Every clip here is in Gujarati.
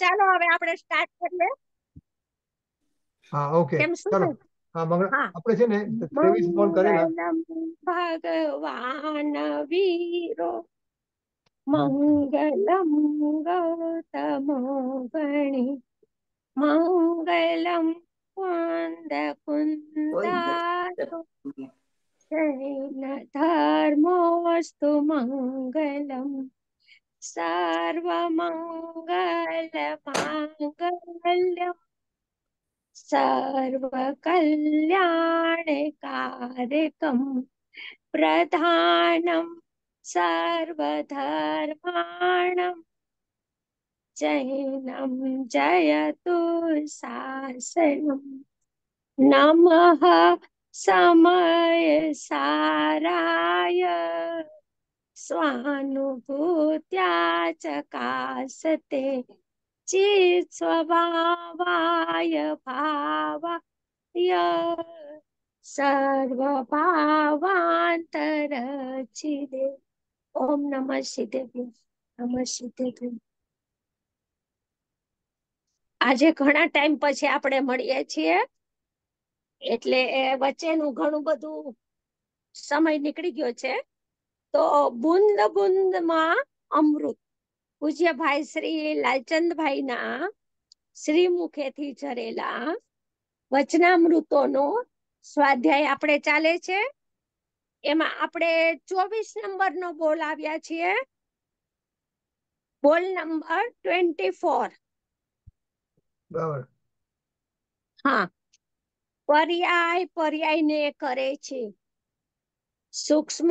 ચાલો હવે આપણે સ્ટાર્ટ કરીએ હા ઓકે ચલો હા મંગળ આપણે છે ને 23 બોલ કરેલા ભગવાન વીરો મંગલમ ગૌતમો ગણી મંગલમ कुन्द कुन्दातो धर्मोऽस्तु मङ्गलम् સર્વમંગલમાંગલ્યમ સર્વકલ્યાણકારકમ પ્રધાનમ સર્વધર્માણમ જૈનમ જયતુ શાસનમ નમઃ સમય સારાય स्वानुभूत्या चकासते चित्स्वभावाय भावाय सर्वभावान्तरचिदे ઓમ નમ સિદ્ધેભ્ય નમ સિદ્ધેભ્ય આજે ઘણા ટાઈમ પછી આપણે મળીએ છીએ એટલે વચ્ચેનું ઘણું બધું સમય નીકળી ગયો છે તો બુંદ બુંદમાં અમૃત પૂજ્ય ભાઈ શ્રી લાલચંદભાઈના શ્રી મુખેથી ઝરેલા વચનામૃતોનો સ્વાધ્યાય આપણે ચાલે છે એમાં આપણે ચોવીસ નંબરનો બોલ આવ્યા છીએ બોલ નંબર ટ્વેન્ટી ફોર હા પર્યાય પર્યાય ને કરે છે સૂક્ષ્મ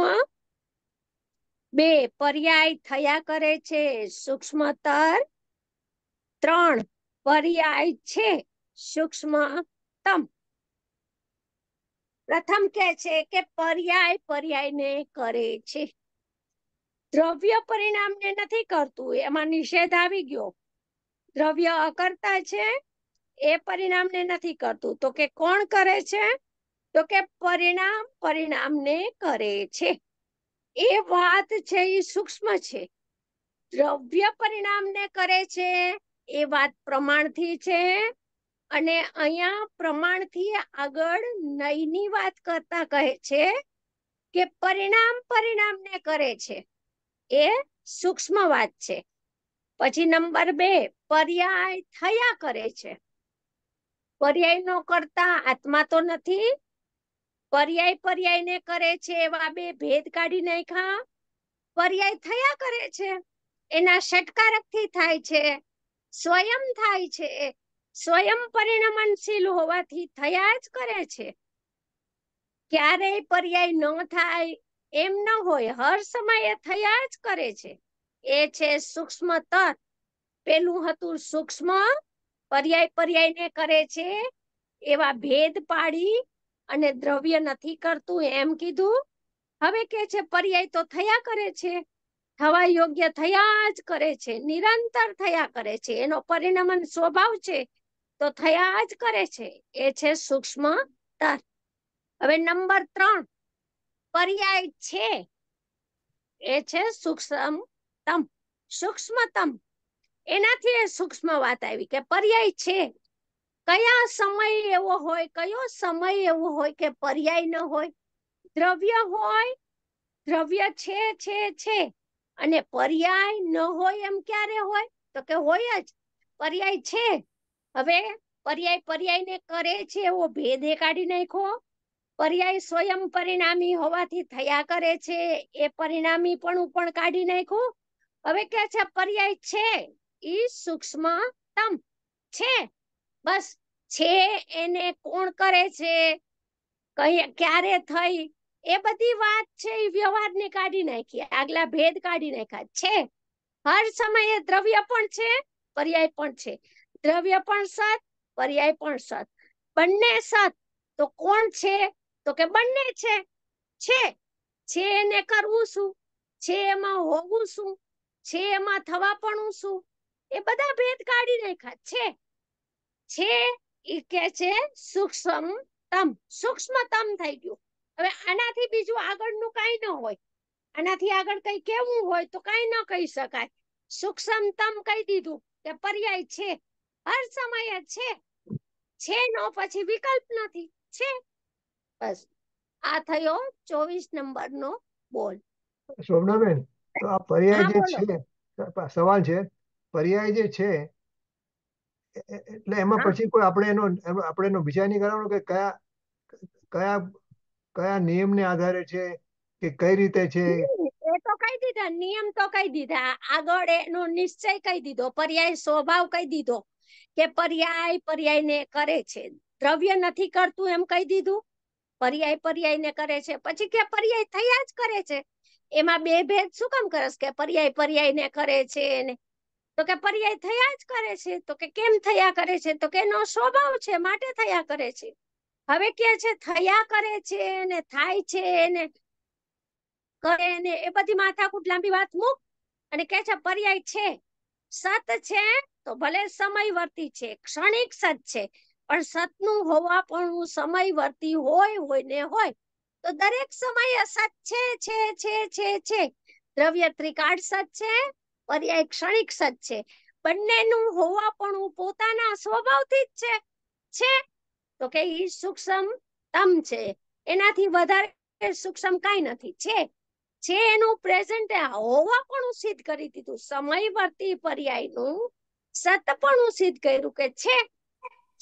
બે પર્યાય થયા કરે છે સૂક્ષ્મતર ત્રણ પર્યાય છે સૂક્ષ્મતમ પ્રથમ કે છે કે પર્યાય પર્યાયને કરે છે દ્રવ્ય પરિણામને નથી કરતું એમાં નિષેધ આવી ગયો દ્રવ્ય અકર્તા છે એ પરિણામને નથી કરતું તો કે કોણ કરે છે તો કે પરિણામ પરિણામને કરે છે એ વાત છે એ સૂક્ષ્મ છે દ્રવ્ય પરિણામને કરે છે એ વાત પ્રમાણથી છે અને અહીંયા પ્રમાણથી આગળ નયની વાત કરતા કહે છે કે પરિણામ પરિણામ ને કરે છે એ સૂક્ષ્મ વાત છે પછી નંબર બે પર્યાય થયા કરે છે પર્યાય નો કરતા આત્મા તો નથી પર્યાય પર્યાય ને કરે છે એવા બે ભેદ કાઢી નાખ્યા પર્યાય થયા કરે છે એના ષટકારક થી થાય છે સ્વયં થાય છે સ્વયં પરિણમનશીલ હોવાથી થયા જ કરે છે ક્યારેય પર્યાય ન થાય એમ ન હોય હર સમયે થયા જ કરે છે એ છે સૂક્ષ્મ તત્વ પેલું હતું સૂક્ષ્મ પર્યાય પર્યાય ને કરે છે એવા ભેદ પાડી અને દ્રવ્ય નથી કરતું એમ કીધું હવે કે છે પર્યાય તો થયા કરે છે થવા યોગ્ય થયા જ કરે છે નિરંતર થયા કરે છે એનો પરિણામન સ્વભાવ છે તો થયા જ કરે છે એ છે સૂક્ષ્મ તર હવે નંબર ત્રણ પર્યાય છે એ છે સૂક્ષ્મ તમ સૂક્ષ્મતમ એનાથી એ સૂક્ષ્મ વાત આવી કે પર્યાય છે કયા સમય એવો હોય કયો સમય એવો હોય કે પર્યાય ન હોય દ્રવ્ય હોય દ્રવ્ય છે છે છે અને પર્યાય ન હોય એમ ક્યારે હોય તો કે હોય જ પર્યાય છે હવે પર્યાય પર્યાય ને કરે છે એવો ભેદે કાઢી નાખો પર્યાય સ્વયં પરિણામી હોવાથી થયા કરે છે એ પરિણામી પણ પણ કાઢી નાખો હવે કે છે પર્યાય છે ઈ સૂક્ષ્મતમ છે બસ છે એને કોણ કરે છે ક્યારે થઈ એ બધી વાત છે એ વ્યવહારને કાઢી નાખી આગલા ભેદ કાઢી નાખ્યા છે હર સમયે દ્રવ્ય પણ છે પર્યાય પણ છે દ્રવ્ય પણ સત પર્યાય પણ સત બંને સત તો કોણ છે તો કે બંને છે છે છે એને કરવું શું છે એમાં હોવું શું છે એમાં થવા પણ શું એ બધા ભેદ કાઢી નાખ્યા છે છે એ કે છે સૂક્ષ્મતમ સૂક્ષ્મતમ થઈ ગયું હવે આનાથી બીજું આગળનું કઈ ન હોય આનાથી આગળ કઈ કેવું હોય તો કઈ ન કહી શકાય સૂક્ષ્મતમ કહી દીધું કે પર્યાય છે હર સમયે છે છે નો પછી વિકલ્પ નથી છે બસ આ થયો ચોવીસ નંબરનો બોલ શોભનાબેન તો આ પર્યાય જે છે સવાલ છે પર્યાય જે છે એટલે એમાં પછી કોઈ આપણે એનો આપણે એનો વિચાર નહીં કરવાનો કે કયા કયા કયા નિયમને આધારે છે કે કઈ રીતે છે એ તો કહી દીધા નિયમ તો કહી દીધા આગળ એનો નિશ્ચય કહી દીધો પર્યાય સ્વભાવ કહી દીધો કે પર્યાય પર્યાય ને કરે છે દ્રવ્ય નથી કરતું એમ કહી દીધું પર્યાય પર્યાય ને કરે છે પછી કે પર્યાય થયા જ કરે છે એમાં બે ભેદ શું કામ કરસ કે પર્યાય પર્યાય ને કરે છે ને તો કે પર્યાય થયા જ કરે છે તો કે કેમ થયા કરે છે તો કે એનો સ્વભાવ છે માટે થયા કરે છે હવે કે છે થયા કરે છે ને થાય છે ને કરે ને એ બધી માથાકૂટ લાંબી વાત મૂક અને કે છે પર્યાય છે સત છે તો ભલે સમયવર્તી છે ક્ષણિક સત છે પણ સતનું હોવા પણ સમયવર્તી હોય હોય ને હોય તો દરેક સમયે સત છે છે છે છે છે દ્રવ્ય ત્રિકાળ સત છે પર્યાય ક્ષણિક જ છે બંનેનું હોવા પણ પોતાના સ્વભાવથી જ છે તો કે ઈ સૂક્ષ્મ તમ છે એનાથી વધારે સૂક્ષ્મ કઈ નથી છે છે એનું પ્રેઝન્ટ હોવા પણ સિદ્ધ કરી દીધું સમયવર્તી પર્યાયનું સતપણું સિદ્ધ કર્યું કે છે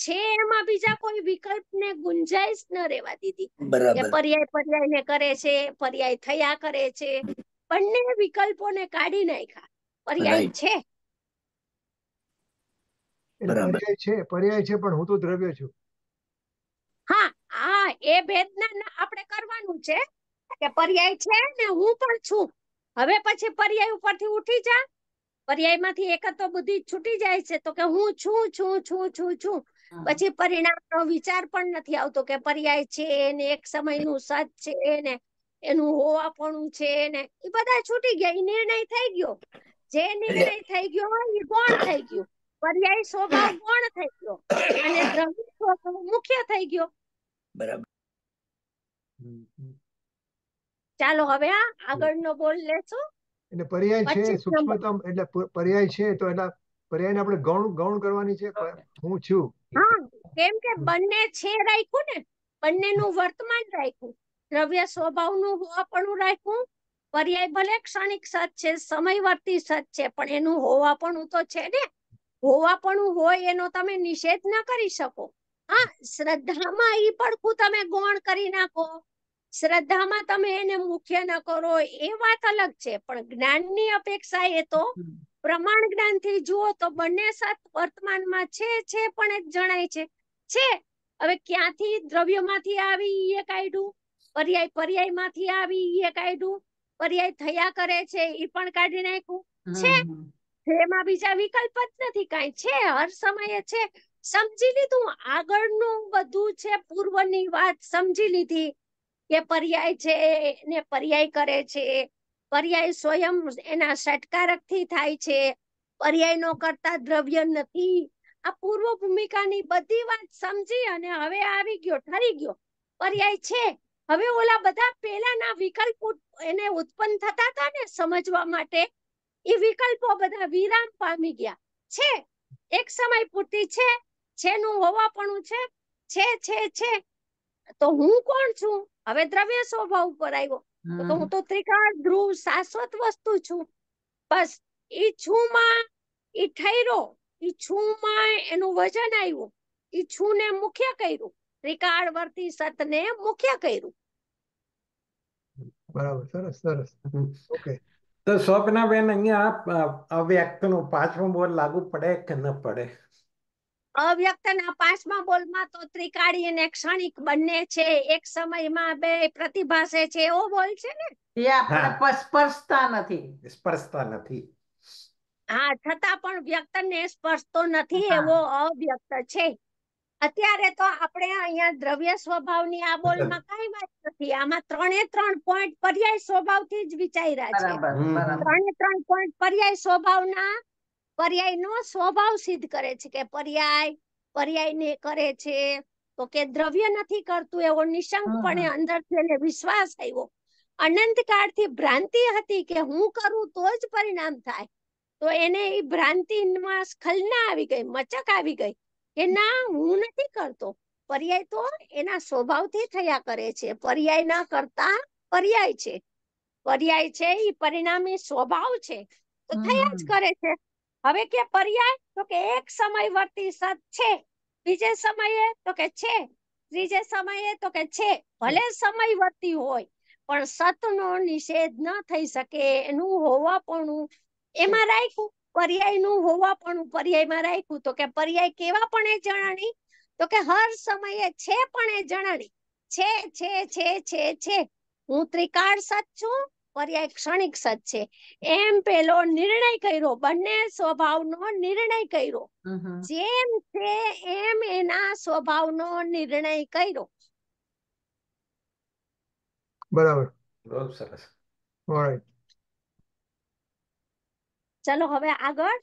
છે એમાં બીજા કોઈ વિકલ્પ ને ગુંજાઈશ ન રેવા દીધી કે પર્યાય પર્યાય ને કરે છે પર્યાય થયા કરે છે બંને વિકલ્પો ને કાઢી નાખ્યા પર્યાય છે પર્યાય છે પર્યાય છે પણ હું તો દ્રવ્ય છું હા હા એ ભેદના આપણે કરવાનું છે કે પર્યાય છે ને હું પણ છું હવે પછી પર્યાય ઉપરથી ઉઠી જા પર્યાયમાંથી એક તો બુદ્ધિ છૂટી જાય છે તો કે હું છું છું છું છું છું પછી પરિણામનો વિચાર પણ નથી આવતો કે પર્યાય છે ને એક સમયનું સત છે ને એનું હોવાપણું છે ને એ બધા છૂટી ગયા એ નિર્ણય થઈ ગયો જે નિર્ણય થઈ ગયો હોય એ ગૌણ થઈ ગયું પર્યાય સ્વભાવ ગૌણ થઈ ગયો અને દ્રવ્ય સ્વભાવ મુખ્ય થઈ ગયો બરાબર ચાલો હવે આ આગળનો બોલ લેશું એટલે પર્યાય છે સૂક્ષ્મતમ એટલે પર્યાય છે તો એટલે પર્યાયને આપણે ગૌણ ગૌણ કરવાની છે હું છું હા કેમ કે બંને છે રાખ્યું ને બંને નું વર્તમાન રાખ્યું દ્રવ્ય સ્વભાવ સ્વભાવનું હોવાપણું રાખ્યું પર્યાય ભલે ક્ષણિક સત છે સમયવર્તી સત છે પણ એનું હોવાપણું તો છે ને હોવાપણું હોય એનો તમે નિષેધ ના કરી શકો હા શ્રદ્ધામાં એ પડખું તમે ગૌણ કરી નાખો શ્રદ્ધામાં તમે એને મુખ્ય ન કરો એ વાત અલગ છે પણ જ્ઞાનની અપેક્ષા એ તો પ્રમાણ જ્ઞાન થી જુઓ તો બંને સત વર્તમાનમાં છે છે પણ એક જણાય છે છે હવે ક્યાંથી દ્રવ્યમાંથી આવી એ કાઢ્યું પર્યાય પર્યાયમાંથી આવી એ કાઢ્યું પર્યાય થયા કરે છે એ પણ કાઢી નાખ્યું છે જેમાં બીજા વિકલ્પ જ નથી કાંઈ છે હર સમયે છે સમજી લીધું આગળનું બધું છે પૂર્વની વાત સમજી લીધી કે પર્યાય છે ને પર્યાય કરે છે પર્યાય સ્વયં એના ષટકારક થી થાય છે પર્યાય નો કરતા દ્રવ્ય નથી આ પૂર્વ ભૂમિકાની બધી વાત સમજી અને હવે આવી ગયો ઠરી ગયો પર્યાય છે હવે ઓલા બધા પહેલાના વિકલ્પ એને ઉત્પન્ન થતા હતા ને સમજવા માટે એ વિકલ્પો બધા વિરામ પામી ગયા છે એક સમય પૂરતી છે છેનું હોવાપણું છે છે છે છે તો હું કોણ છું હવે દ્રવ્ય સ્વભાવ ઉપર આવ્યો તો હું તો ત્રિકાળ ધ્રુવ શાશ્વત વસ્તુ છું બસ એ છું માં ઈ ઠૈરો ઈ છું માં એનું વજન આવ્યું એ છું ને મુખ્ય કર્યું ત્રિકાળવર્તી સતને મુખ્ય કર્યું બરાબર સરસ સરસ ઓકે તો સ્વપ્નાબેન અહીંયા અવ્યક્ત નું પાંચમો બોલ લાગુ પડે કે ન પડે અવ્યક્તના પાંચમા બોલમાં તો ત્રિકાળી અને ક્ષણિક બંને છે એક સમયમાં બે પ્રતિભા છે એવો બોલ છે ને એ આપણે સ્પર્શતા નથી સ્પર્શતા નથી હા છતાં પણ વ્યક્ત વ્યક્તને સ્પર્શતો નથી એવો અવ્યક્ત છે અત્યારે તો આપણે અહીંયા દ્રવ્ય સ્વભાવની આ બોલમાં કઈ વાત નથી આમાં ત્રણે ત્રણ પોઈન્ટ પર્યાય સ્વભાવથી જ વિચાર્યા છે ત્રણે ત્રણ પોઈન્ટ પર્યાય સ્વભાવના પર્યાયનો સ્વભાવ સિદ્ધ કરે છે કે પર્યાય પર્યાયને કરે છે તો કે દ્રવ્ય નથી કરતું એવો નિશંકપણે અંદરથી એને વિશ્વાસ આવ્યો અનંત અનંતકાળથી ભ્રાંતિ હતી કે હું કરું તો જ પરિણામ થાય તો એને એ ભ્રાંતિમાં સ્ખલના આવી ગઈ મચક આવી ગઈ કે ના હું નથી કરતો પર્યાય તો એના સ્વભાવથી થયા કરે છે પર્યાય ના કરતા પર્યાય છે પર્યાય છે એ પરિણામી સ્વભાવ છે તો થયા જ કરે છે હવે કે પર્યાય તો કે એક સમય વર્તી સત છે બીજે સમયે તો કે છે ત્રીજે સમયે તો કે છે ભલે સમય વર્તી હોય પણ સતનો નિષેધ ન થઈ શકે એનું હોવાપણું એમાં રાખ્યું પર્યાય નું હોવા પણ પર્યાયમાં રાખ્યું તો કે પર્યાય કેવા પણ એ જણાણી તો કે હર સમયે છે પણ એ જણાણી છે છે છે છે છે હું ત્રિકાળ સત છું પર્યાય ક્ષણિક સત છે એમ પેલો નિર્ણય કર્યો બંને સ્વભાવનો નિર્ણય કર્યો જેમ છે એમ એના સ્વભાવનો નિર્ણય કર્યો બરાબર સરસ ઓલરાઈટ ચલો હવે આગળ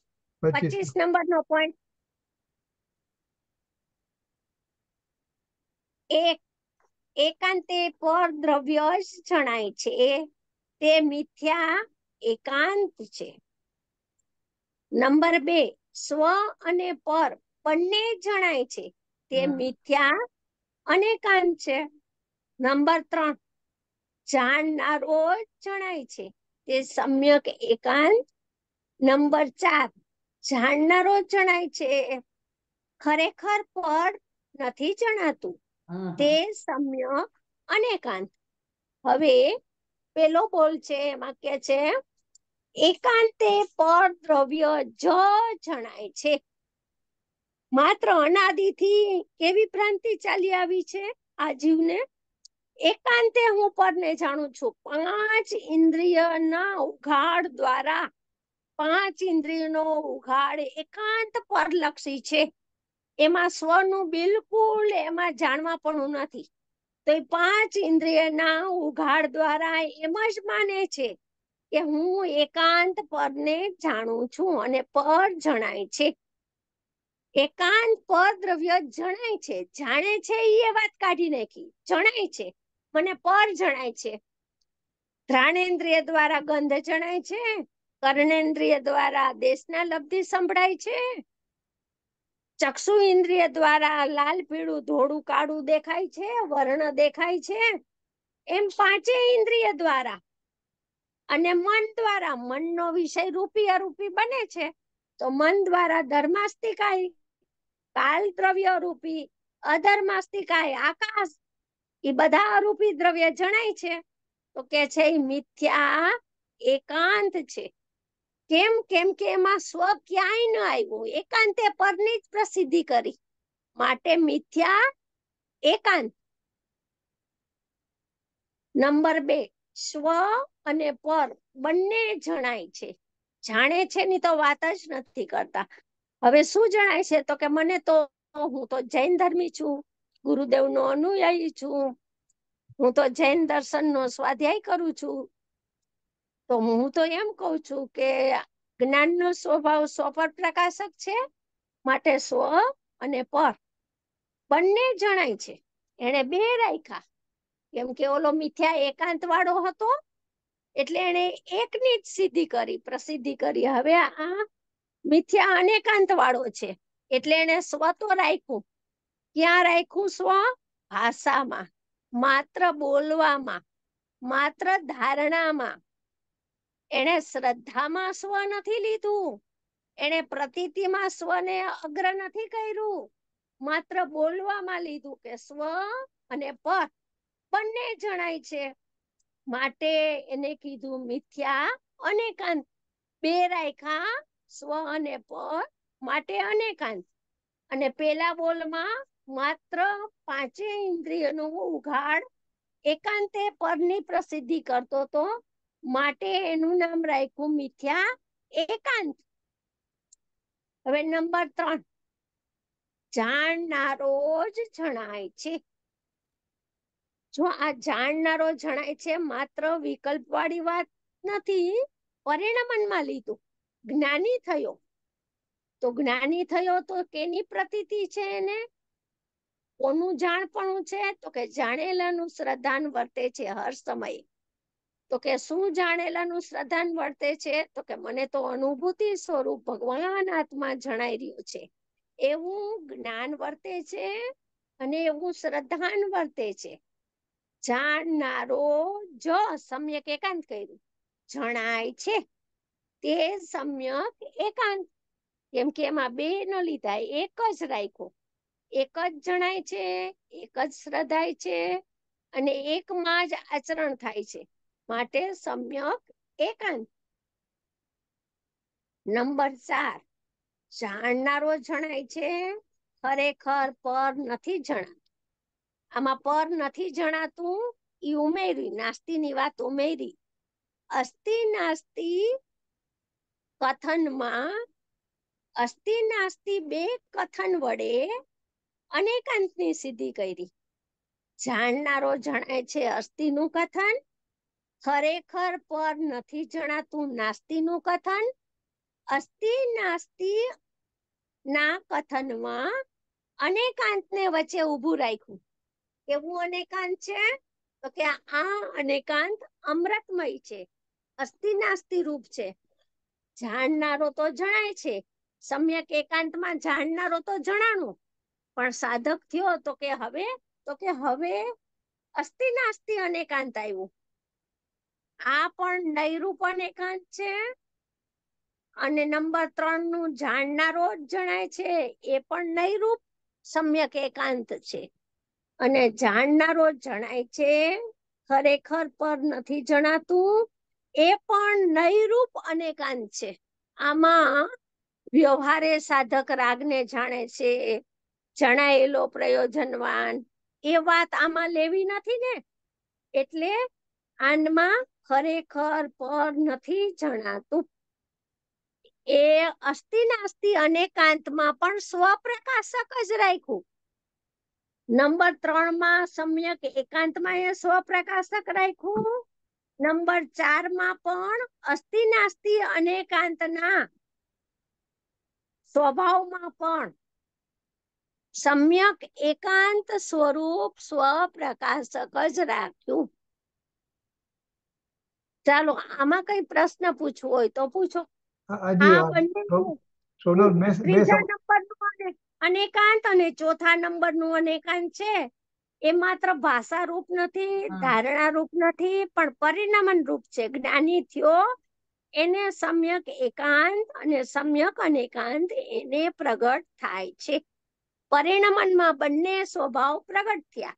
પચીસ નંબર નો પોઈન્ટ એક એકાંતે પર દ્રવ્ય જણાય છે તે મિથ્યા એકાંત છે નંબર બે સ્વ અને પર બંને જણાય છે તે મિથ્યા અનેકાંત છે નંબર ત્રણ જાણનારો જણાય છે તે સમ્યક એકાંત નંબર ચાર જાણનારો જણાય છે ખરેખર પર નથી જણાતું તે સમ્યક અનેકાંત હવે પેલો બોલ છે એમાં કે છે એકાંતે પર દ્રવ્ય જ જણાય છે માત્ર અનાદિથી કેવી ભ્રાંતિ ચાલી આવી છે આ જીવને એકાંતે હું પરને જાણું છું પાંચ ઇન્દ્રિયના ઉઘાડ દ્વારા પાંચ ઇન્દ્રિયનો ઉઘાડ એકાંત પરલક્ષી છે એમાં સ્વનું બિલકુલ એમાં જાણવા પણ નથી તો એ પાંચ ઇન્દ્રિયના ઉઘાડ દ્વારા એમ જ માને છે કે હું એકાંત પરને જાણું છું અને પર જણાય છે એકાંત પર દ્રવ્ય જણાય છે જાણે છે એ વાત કાઢી નાખી જણાય છે મને પર જણાય છે ધ્રાણેન્દ્રિય દ્વારા ગંધ જણાય છે કર્ણેન્દ્રિય દ્વારા દેશના લબ્ધિ સંભળાય છે ચક્ષુ ઇન્દ્રિય દ્વારા લાલ પીળું ધોળું કાળું દેખાય છે વર્ણ દેખાય છે એમ પાંચે ઇન્દ્રિય દ્વારા અને મન દ્વારા મનનો વિષય રૂપી અરૂપી બને છે તો મન દ્વારા ધર્માસ્તિકાય કાલ દ્રવ્ય રૂપી અધર્માસ્તિકાય આકાશ એ બધા અરૂપી દ્રવ્ય જણાય છે તો કે છે મિથ્યા એકાંત છે કેમ કેમ કે એમાં સ્વ ક્યાંય ન આવ્યું એકાંતે પરની જ પ્રસિદ્ધિ કરી માટે મિથ્યા એકાંત નંબર બે સ્વ અને પર બંને જણાય છે જાણે છે ની તો વાત જ નથી કરતા હવે શું જણાય છે તો કે મને તો હું તો જૈન ધર્મી છું ગુરુદેવ નો અનુયાયી છું હું તો જૈન દર્શન નો સ્વાધ્યાય કરું છું તો હું તો એમ કહું છું કે જ્ઞાનનો સ્વભાવ સ્વ પ્રકાશક છે માટે સ્વ અને પર બંને જણાય છે એને બે રાખ્યા કેમ કે ઓલો મિથ્યા એકાંત વાળો હતો એટલે એને એકની જ સિદ્ધિ કરી પ્રસિદ્ધિ કરી હવે આ મિથ્યા અનેકાંત વાળો છે એટલે એને સ્વ તો રાખ્યું ક્યાં રાખ્યું સ્વ ભાષામાં માત્ર બોલવામાં માત્ર ધારણામાં એને શ્રદ્ધામાં સ્વ નથી લીધું એને પ્રતીતિમાં સ્વને અગ્ર નથી કર્યું માત્ર બોલવામાં લીધું કે સ્વ અને પર બંને જણાય છે માટે એને કીધું મિથ્યા અને કાંત બે રાખ્યા સ્વ અને પર માટે અનેકાંત અને પેલા બોલમાં માત્ર પાંચે ઇન્દ્રિયનો ઉઘાડ એકાંતે પરની પ્રસિદ્ધિ કરતો તો માટે એનું નામ રાખ્યું મિથ્યા એકાંત હવે નંબર ત્રણ જાણનારો જ જણાય છે જો આ જાણનારો જણાય છે માત્ર વિકલ્પ વાળી વાત નથી પરિણમનમાં લીધું જ્ઞાની થયો તો જ્ઞાની થયો તો કેની પ્રતીતિ છે એને કોનું જાણપણું છે તો કે જાણેલાનું શ્રદ્ધાન વર્તે છે હર સમયે તો કે શું જાણેલાનું શ્રદ્ધાન વર્તે છે તો કે મને તો અનુભૂતિ સ્વરૂપ ભગવાન આત્મા જણાઈ રહ્યું છે એવું જ્ઞાન વર્તે છે અને એવું શ્રદ્ધાન વર્તે છે જાણનારો જ સમ્યક એકાંત કર્યું જણાય છે તે સમ્યક એકાંત કેમ કે એમાં બે ન લીધા એક જ રાખ્યો એક જ જણાય છે એક જ શ્રદ્ધાય છે અને એકમાં જ આચરણ થાય છે માટે સમ્યક એકાંત નંબર ચાર જાણનારો જણાય છે ખરેખર પર નથી જણાતું આમાં પર નથી જણાતું ઈ ઉમેરી નાસ્તીની વાત ઉમેરી અસ્તિ નાસ્તી કથનમાં અસ્તિ નાસ્તી બે કથન વડે અનેકાંતની સિદ્ધિ કરી જાણનારો જણાય છે અસ્થિનું કથન ખરેખર પર નથી જણાતું નાસ્તિનું કથન અસ્તિ નાસ્તિ ના કથનમાં અનેકાંતને વચ્ચે ઊભું રાખ્યું કેવું અનેકાંત છે તો કે આ અનેકાંત અમૃતમય છે અસ્તિ નાસ્તિ રૂપ છે જાણનારો તો જણાય છે સમ્યક એકાંતમાં જાણનારો તો જણાણો પણ સાધક થયો તો કે હવે તો કે હવે અસ્તિ નાસ્તિ અનેકાંત આવ્યું આ પણ નૈરૂપણ એકાંત છે અને નંબર ત્રણ નું જાણનારો જણાય છે એ પણ નૈરૂપ સમ્યક એકાંત છે અને જાણનારો જણાય છે ખરેખર પર નથી જણાતું એ પણ નૈરૂપ અને અનેકાંત છે આમાં વ્યવહારે સાધક રાગને જાણે છે જણાયેલો પ્રયોજનવાન એ વાત આમાં લેવી નથી ને એટલે આનમાં ખરેખર પર નથી જણાતું એ અસ્થિ અનેકાંતમાં પણ સ્વપ્રકાશક જ રાખ્યું નંબર ત્રણ માં સમ્યક એકાંતમાં એ સ્વપ્રકાશક રાખ્યું નંબર ચાર માં પણ અસ્થિ નાસ્તિ અનેકાંતના સ્વભાવમાં પણ સમ્યક એકાંત સ્વરૂપ સ્વપ્રકાશક જ રાખ્યું ચાલો આમાં કઈ પ્રશ્ન પૂછવો હોય તો પૂછો સમ્યક એકાંત અને સમ્યક અનેકાંત એને પ્રગટ થાય છે પરિણમન માં બંને સ્વભાવ પ્રગટ થયા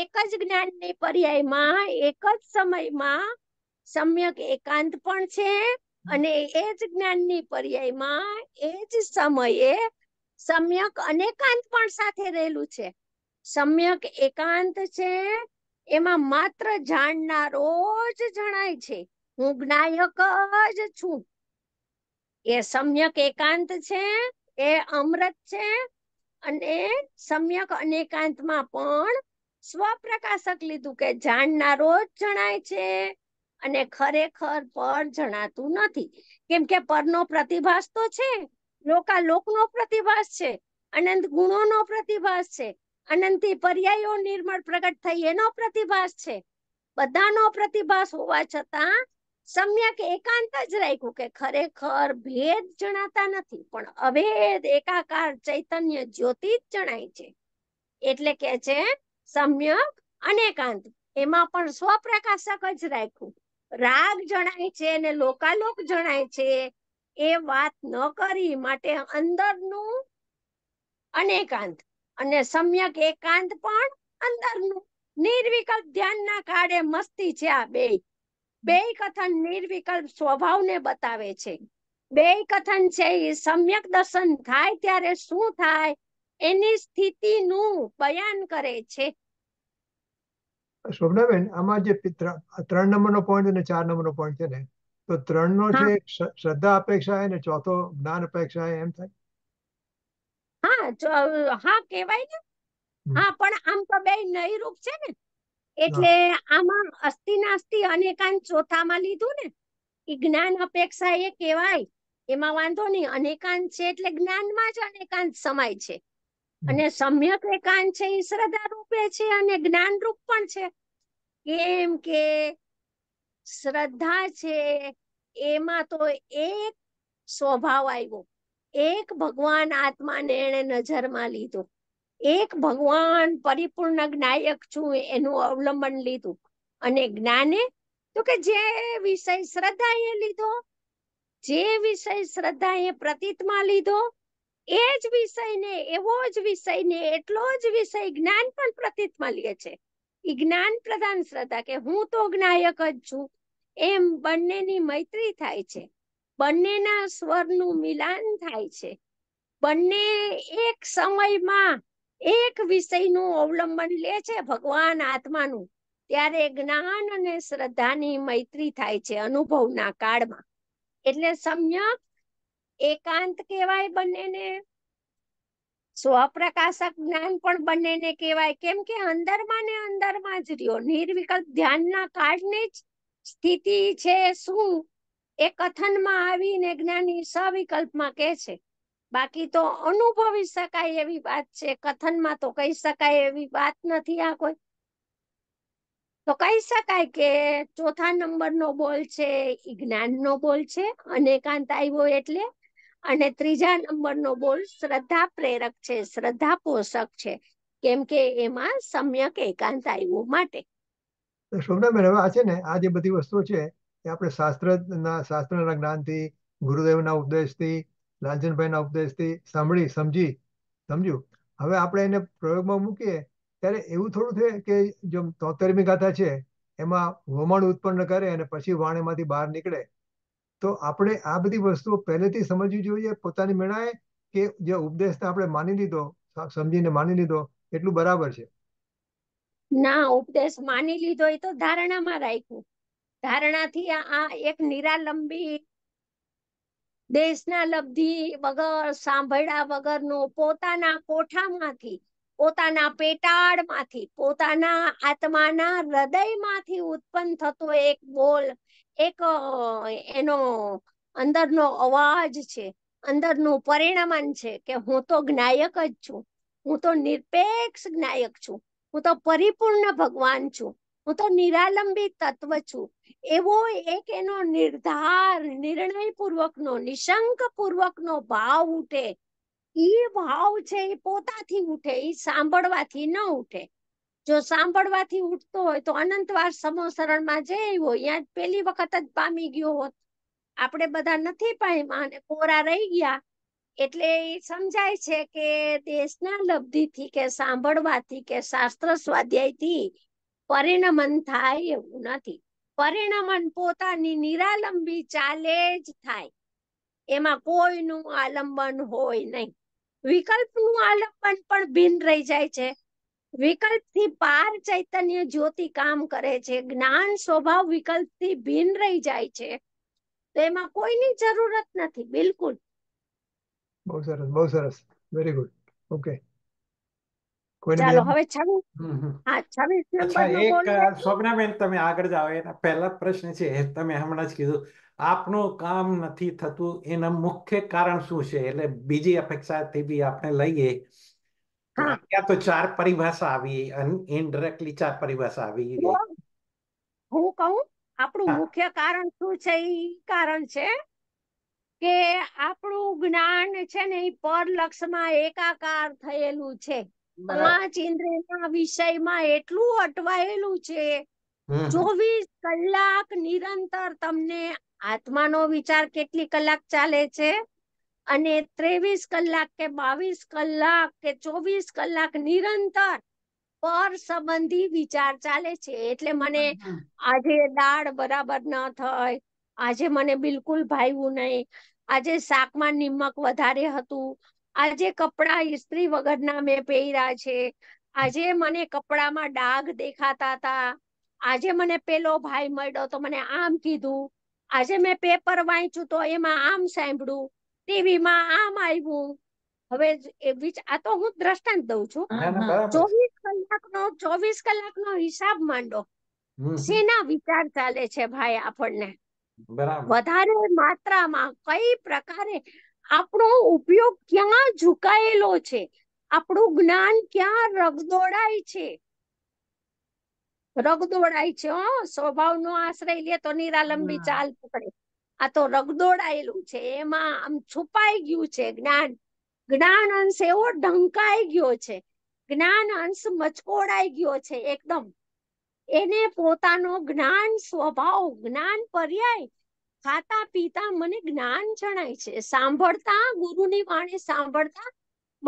એક જ જ્ઞાનની પર્યાયમાં એક જ સમયમાં સમ્યક એકાંત પણ છે અને એ જ જ્ઞાનની પર્યાયમાં એ જ સમયે સમ્યક અનેકાંત પણ સાથે રહેલું છે સમ્યક એકાંત છે એમાં માત્ર જાણનારો જ જણાય છે હું જ્ઞાયક જ છું એ સમ્યક એકાંત છે એ અમૃત છે અને સમ્યક અનેકાંતમાં પણ સ્વપ્રકાશક લીધું કે જાણનારો જ જણાય છે અને ખરેખર પર જણાતું નથી કેમ કે પરનો પ્રતિભાસ તો છે લોકા લોકનો પ્રતિભાસ છે અનંત ગુણોનો પ્રતિભાસ છે અનંતી પર્યાયો નિર્મળ પ્રગટ થઈ એનો પ્રતિભાસ છે બધાનો પ્રતિભાસ હોવા છતાં સમ્યક એકાંત જ રાખ્યું કે ખરેખર ભેદ જણાતા નથી પણ અભેદ એકાકાર ચૈતન્ય જ્યોતિ જણાય છે એટલે કે છે સમ્યક અનેકાંત એમાં પણ સ્વપ્રકાશક જ રાખ્યું રાગ જણાય છે ને લોકાલોક જણાય છે એ વાત ન કરી માટે અંદરનું અનેકાંત અને સમ્યક એકાંત પણ અંદરનું નિર્વિકલ્પ ધ્યાનના કાળે મસ્તી છે આ બે બે કથન નિર્વિકલ્પ સ્વભાવને બતાવે છે બે કથન છે એ સમ્યક દર્શન થાય ત્યારે શું થાય એની સ્થિતિનું બયાન કરે છે શોભનાબેન આમાં જે ત્રણ નંબરનો પોઈન્ટ અને ચાર નંબરનો પોઈન્ટ છે ને તો ત્રણનો છે શ્રદ્ધા અપેક્ષા અને ચોથો જ્ઞાન અપેક્ષા એમ થાય હા હા કહેવાય ને હા પણ આમ તો બે નૈરૂપ છે ને એટલે આમાં અસ્થિ નાસ્તિ અનેકાંત ચોથામાં લીધું ને એ જ્ઞાન અપેક્ષા એ કહેવાય એમાં વાંધો નહીં અનેકાંત છે એટલે જ્ઞાનમાં જ અનેકાંત સમાય છે અને સમ્યક એકાંત છે એ શ્રદ્ધા રૂપે છે અને જ્ઞાન રૂપ પણ છે કેમ કે શ્રદ્ધા છે એમાં તો એક સ્વભાવ આવ્યો એક ભગવાન આત્માને એને નજરમાં લીધો એક ભગવાન પરિપૂર્ણ જ્ઞાયક છું એનું અવલંબન લીધું અને જ્ઞાને તો કે જે વિષય શ્રદ્ધા એ લીધો જે વિષય શ્રદ્ધા એ પ્રતીતમાં લીધો એ જ વિષયને એવો જ વિષયને એટલો જ વિષય જ્ઞાન પણ પ્રતીતમાં લે છે એ જ્ઞાન પ્રધાન શ્રદ્ધા કે હું તો જ્ઞાયક જ છું એમ બંનેની મૈત્રી થાય છે બંનેના સ્વરનું મિલાન થાય છે બંને એક સમયમાં એક વિષયનું અવલંબન લે છે ભગવાન આત્માનું ત્યારે જ્ઞાન અને શ્રદ્ધાની મૈત્રી થાય છે અનુભવના કાળમાં એટલે સમ્યક એકાંત કહેવાય બંનેને સ્વપ્રકાશક જ્ઞાન પણ બંનેને કહેવાય કેમ કે અંદરમાં ને અંદરમાં જ રહ્યો નિર્વિકલ્પ ધ્યાનના કાળની જ સ્થિતિ છે શું એ કથનમાં આવીને જ્ઞાની સવિકલ્પમાં કહે છે બાકી તો અનુભવી શકાય એવી વાત છે કથનમાં તો કહી શકાય એવી વાત નથી આ કોઈ તો કહી શકાય કે ચોથા નંબરનો બોલ છે એ જ્ઞાનનો બોલ છે અને એકાંત આવ્યો એટલે અને ત્રીજા નંબરનો બોલ શ્રદ્ધા પ્રેરક છે શ્રદ્ધા પોષક છે કેમ કે એમાં સમ્યક એકાંત આવ્યું માટે શોભનાબેન હવે આ છે ને આ જે બધી વસ્તુઓ છે એ આપણે શાસ્ત્ર શાસ્ત્રના જ્ઞાનથી ગુરુદેવના ઉપદેશથી લાલચંદભાઈના ઉપદેશથી સાંભળી સમજી સમજ્યું હવે આપણે એને પ્રયોગમાં મૂકીએ ત્યારે એવું થોડું થાય કે જો તોતેરમી ગાથા છે એમાં વમણ ઉત્પન્ન કરે અને પછી વાણ બહાર નીકળે તો આપણે આ બધી વસ્તુઓ પહેલેથી સમજવી જોઈએ પોતાની મેળાએ કે જે ઉપદેશને આપણે માની લીધો સમજીને માની લીધો એટલું બરાબર છે ના ઉપદેશ માની લીધો એ તો ધારણામાં રાખ્યું ધારણાથી આ એક નિરાલંબી દેશના લબ્ધિ વગર સાંભળ્યા વગરનો પોતાના કોઠામાંથી પોતાના પેટાળમાંથી પોતાના આત્માના હૃદયમાંથી ઉત્પન્ન થતો એક બોલ એક એનો અંદરનો અવાજ છે અંદરનું પરિણામન છે કે હું તો જ્ઞાયક જ છું હું તો નિરપેક્ષ જ્ઞાયક છું હું તો પરિપૂર્ણ ભગવાન છું હું તો નિરાલંબી તત્વ છું એવો એક એનો નિર્ધાર નિર્ણય પૂર્વકનો નિશંક પૂર્વકનો ભાવ ઉઠે એ ભાવ છે એ પોતાથી ઉઠે એ સાંભળવાથી ન ઉઠે જો સાંભળવાથી ઉઠતો હોય તો અનંતવાર સમોસરણમાં જઈ હોય પહેલી વખત જ પામી ગયો હોત આપણે બધા નથી પામ્યા અને કોરા રહી ગયા એટલે સમજાય છે કે દેશના લબ્ધિથી કે સાંભળવાથી કે શાસ્ત્ર સ્વાધ્યાયથી પરિણમન થાય એવું નથી પરિણમન પોતાની નિરાલંબી ચાલે જ થાય એમાં કોઈનું આલંબન હોય નહીં વિકલ્પનું આલંબન પણ ભિન્ન રહી જાય છે વિકલ્પથી પાર ચૈતન્ય જ્યોતિ કામ કરે છે જ્ઞાન સ્વભાવ વિકલ્પથી ભિન્ન રહી જાય છે તો કોઈની જરૂરત નથી બિલકુલ બહુ સરસ બહુ સરસ વેરી ગુડ ઓકે ચાલો હવે હા નંબર સ્વપ્નાબેન તમે આગળ જાઓ એના પહેલા પ્રશ્ન છે તમે હમણાં જ કીધું આપનું કામ નથી થતું એના મુખ્ય કારણ શું છે એટલે બીજી અપેક્ષાથી બી આપણે લઈએ ત્યાં તો ચાર પરિભાષા આવી ઇનડાયરેક્ટલી ચાર પરિભાષા આવી હું કહું આપણું મુખ્ય કારણ શું છે એ કારણ છે કે આપણું જ્ઞાન છે ને એ પરલક્ષમાં એકાકાર થયેલું છે પાંચ ઇન્દ્રિયના વિષયમાં એટલું અટવાયેલું છે ચોવીસ કલાક નિરંતર તમને આત્માનો વિચાર કેટલી કલાક ચાલે છે અને ત્રેવીસ કલાક કે બાવીસ કલાક કે ચોવીસ કલાક નિરંતર પર સંબંધી વિચાર ચાલે છે એટલે મને આજે દાળ બરાબર ન થઈ આજે મને બિલકુલ ભાઈવું નહીં આજે શાકમાં નિમક વધારે હતું આજે કપડાં ઇસ્ત્રી વગરના મેં પહેર્યા છે આજે મને કપડામાં ડાઘ દેખાતા હતા આજે મને પેલો ભાઈ મળ્યો તો મને આમ કીધું આજે મેં પેપર વાંચ્યું તો એમાં આમ સાંભળ્યું ટીવીમાં આમ આવ્યું હવે આ તો હું દ્રષ્ટાંત દઉં છું ચોવીસ કલાકનો ચોવીસ કલાકનો હિસાબ માંડો શેના વિચાર ચાલે છે ભાઈ આપણને વધારે માત્રામાં કઈ પ્રકારે આપણો ઉપયોગ ક્યાં ઝુકાયેલો છે આપણું જ્ઞાન ક્યાં રગદોડાય છે રગદોડાય છે સ્વભાવનો આશ્રય લે તો નિરાલંબી ચાલ પકડે આ તો રગદોડાયેલું છે એમાં આમ છુપાઈ ગયું છે જ્ઞાન જ્ઞાન અંશ એવો ઢંકાઈ ગયો છે જ્ઞાન અંશ મચકોડાઈ ગયો છે એકદમ એને પોતાનો જ્ઞાન સ્વભાવ જ્ઞાન પર્યાય ખાતા પીતા મને જ્ઞાન જણાય છે સાંભળતા ગુરુની વાણી સાંભળતા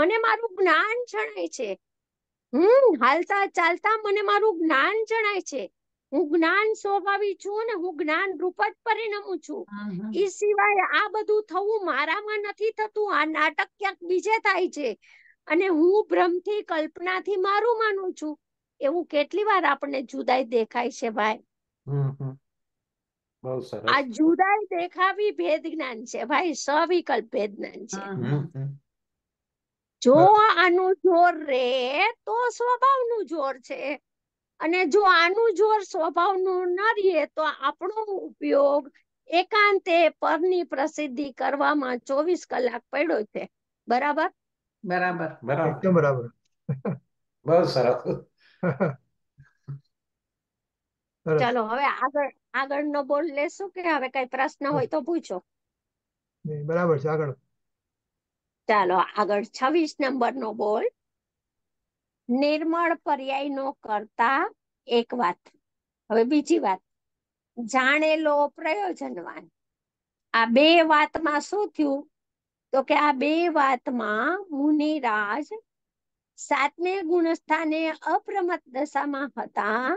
મને મારું જ્ઞાન જણાય છે હમ હાલતા ચાલતા મને મારું જ્ઞાન જણાય છે હું જ્ઞાન સ્વભાવી છું ને હું જ્ઞાન રૂપ જ પરિણમું છું એ સિવાય આ બધું થવું મારામાં નથી થતું આ નાટક ક્યાંક બીજે થાય છે અને હું ભ્રમથી કલ્પનાથી મારું માનું છું એવું કેટલી વાર આપણને જુદાઈ દેખાય છે ભાઈ આ જુદાઈ દેખાવી ભેદ જ્ઞાન છે ભાઈ સવિકલ્પ ભેદ જ્ઞાન છે જો આનું જોર રે તો સ્વભાવનું જોર છે અને જો આનું જોર સ્વભાવનું ન રહીએ તો આપણો ઉપયોગ એકાંતે પરની પ્રસિદ્ધિ કરવામાં ચોવીસ કલાક પડ્યો છે બરાબર બરાબર બરાબર બહુ સરસ ચાલો હવે આગળ આગળનો બોલ લેશું કે હવે કઈ પ્રશ્ન હોય તો પૂછો બરાબર છે આગળ ચાલો આગળ છવ્વીસ નંબરનો બોલ નિર્મળ પર્યાય નો કરતા એક વાત હવે બીજી વાત જાણેલો પ્રયોજનવાન આ બે વાતમાં શું થયું તો કે આ બે વાતમાં મુનિરાજ સાતમે ગુણસ્થાને અપ્રમત દશામાં હતા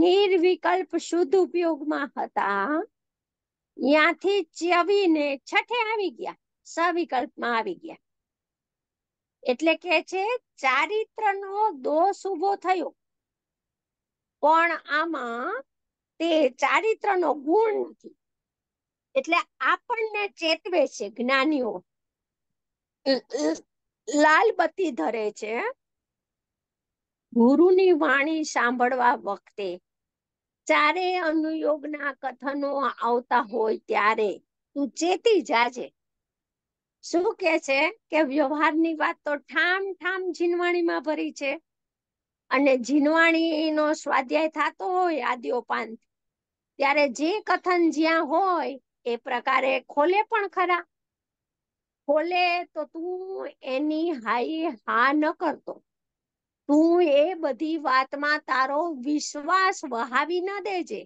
નિર્વિકલ્પ શુદ્ધ ઉપયોગમાં હતા ત્યાંથી ચવીને છઠે આવી ગયા સવિકલ્પમાં આવી ગયા એટલે કે છે ચારિત્ર નો દોષ ઉભો થયો પણ આમાં તે ચારિત્રનો ગુણ નથી એટલે આપણને ચેતવે છે જ્ઞાનીઓ લાલ બત્તી ધરે છે ગુરુની વાણી સાંભળવા વખતે ચારે અનુયોગના કથનો આવતા હોય ત્યારે તું ચેતી જાજે શું કે છે કે વ્યવહારની વાત તો ઠામ ઠામ જીનવાણીમાં ભરી છે અને જીનવાણીનો સ્વાધ્યાય થતો હોય આદિઓપાંત ત્યારે જે કથન જ્યાં હોય એ પ્રકારે ખોલે પણ ખરા ખોલે તો તું એની હાઈ હા ન કરતો તું એ બધી વાતમાં તારો વિશ્વાસ વહાવી ન દેજે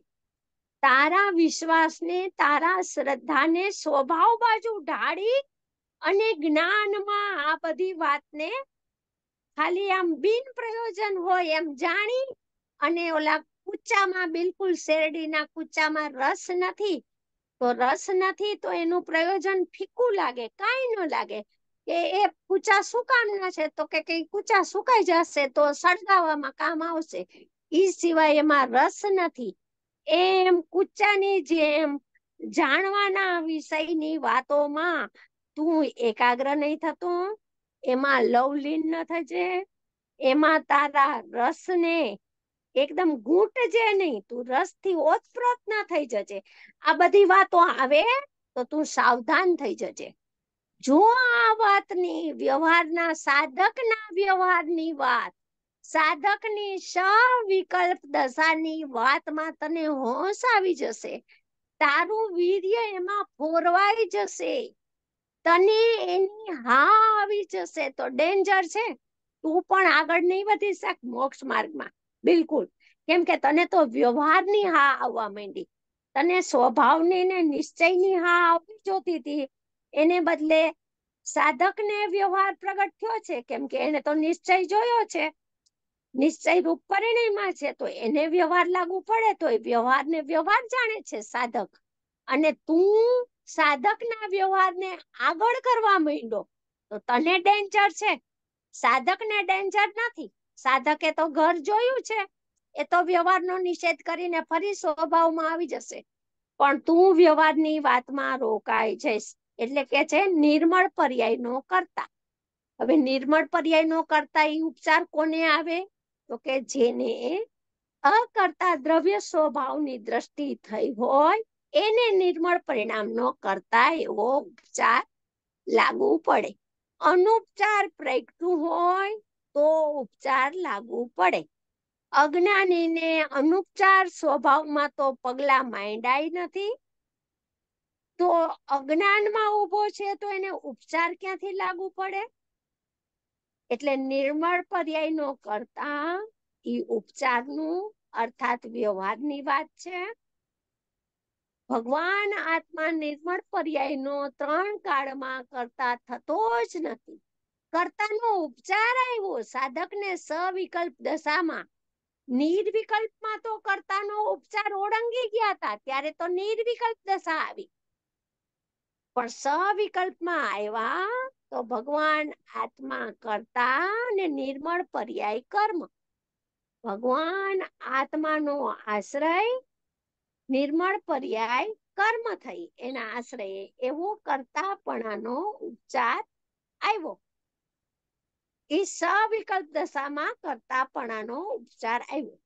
તારા વિશ્વાસને તારા શ્રદ્ધાને સ્વભાવ બાજુ ઢાળી અને જ્ઞાનમાં આ બધી વાતને ખાલી આમ બિન પ્રયોજન હોય એમ જાણી અને ઓલા કુચામાં બિલકુલ શેરડીના કુચામાં રસ નથી તો રસ નથી તો એનું પ્રયોજન ફીકું લાગે કાઈ ન લાગે કે એ કુચા શું છે તો કે કઈ કુચા સુકાઈ જશે તો સળગાવવામાં કામ આવશે એ સિવાય એમાં રસ નથી એમ કુચાની જેમ જાણવાના વિષયની વાતોમાં તું એકાગ્ર નહીં થતું એમાં લવલીન ન થજે એમાં તારા રસને એકદમ ઘૂંટજે નહીં તું રસથી ઓતપ્રોત ના થઈ જજે આ બધી વાતો આવે તો તું સાવધાન થઈ જજે જો આ વાતની વ્યવહારના સાધકના વ્યવહારની વાત સાધકની સવિકલ્પ દશાની વાતમાં તને હોશ આવી જશે તારું વીર્ય એમાં ફોરવાઈ જશે તને એની હા આવી જશે તો ડેન્જર છે તું પણ આગળ નહીં વધી શક મોક્ષ માર્ગમાં બિલકુલ કેમ કે તને તો વ્યવહારની હા આવવા માંડી તને સ્વભાવની ને નિશ્ચયની હા આવવી જોતી હતી એને બદલે સાધકને વ્યવહાર પ્રગટ થયો છે કેમ કે એને તો નિશ્ચય જોયો છે નિશ્ચય રૂપ પરિણયમાં છે તો એને વ્યવહાર લાગુ પડે તો એ વ્યવહારને વ્યવહાર જાણે છે સાધક અને તું સાધકના વ્યવહારને આગળ કરવા માંડો તો તને ડેન્જર છે સાધકને ડેન્જર નથી સાધકે તો ઘર જોયું છે એ તો વ્યવહારનો નિષેધ કરીને ફરી સ્વભાવમાં આવી જશે પણ તું વ્યવહારની વાતમાં રોકાઈ જઈશ એટલે કે છે નિર્મળ પર્યાય નો કરતા હવે નિર્મળ પર્યાય નો કરતા એ ઉપચાર કોને આવે તો કે જેને અકર્તા દ્રવ્ય સ્વભાવની દ્રષ્ટિ થઈ હોય એને નિર્મળ પરિણામ ન કરતા એવો ઉપચાર લાગુ પડે અનુપચાર પ્રગટું હોય તો ઉપચાર લાગુ પડે અજ્ઞાનીને અનુપચાર સ્વભાવમાં તો પગલા માંડાય નથી તો અજ્ઞાનમાં ઊભો છે તો એને ઉપચાર ક્યાંથી લાગુ પડે એટલે નિર્મળ પર્યાય નો કરતા એ ઉપચારનું અર્થાત વ્યવહારની વાત છે ભગવાન આત્મા નિર્મળ પર્યાયનો ત્રણ કાળમાં કરતા થતો જ નથી કર્તાનો ઉપચાર આવ્યો સાધકને સવિકલ્પ દશામાં નિર્વિકલ્પમાં તો કર્તાનો ઉપચાર ઓળંગી ગયા હતા ત્યારે તો નિર્વિકલ્પ દશા આવી પણ સવિકલ્પમાં આવ્યા તો ભગવાન આત્મા કરતા ને નિર્મળ પર્યાય કર્મ ભગવાન આત્માનો આશ્રય નિર્મળ પર્યાય કર્મ થઈ એના આશ્રય એવો કરતાપણાનો ઉપચાર આવ્યો એ સવિકલ્પ દશામાં કરતાપણાનો ઉપચાર આવ્યો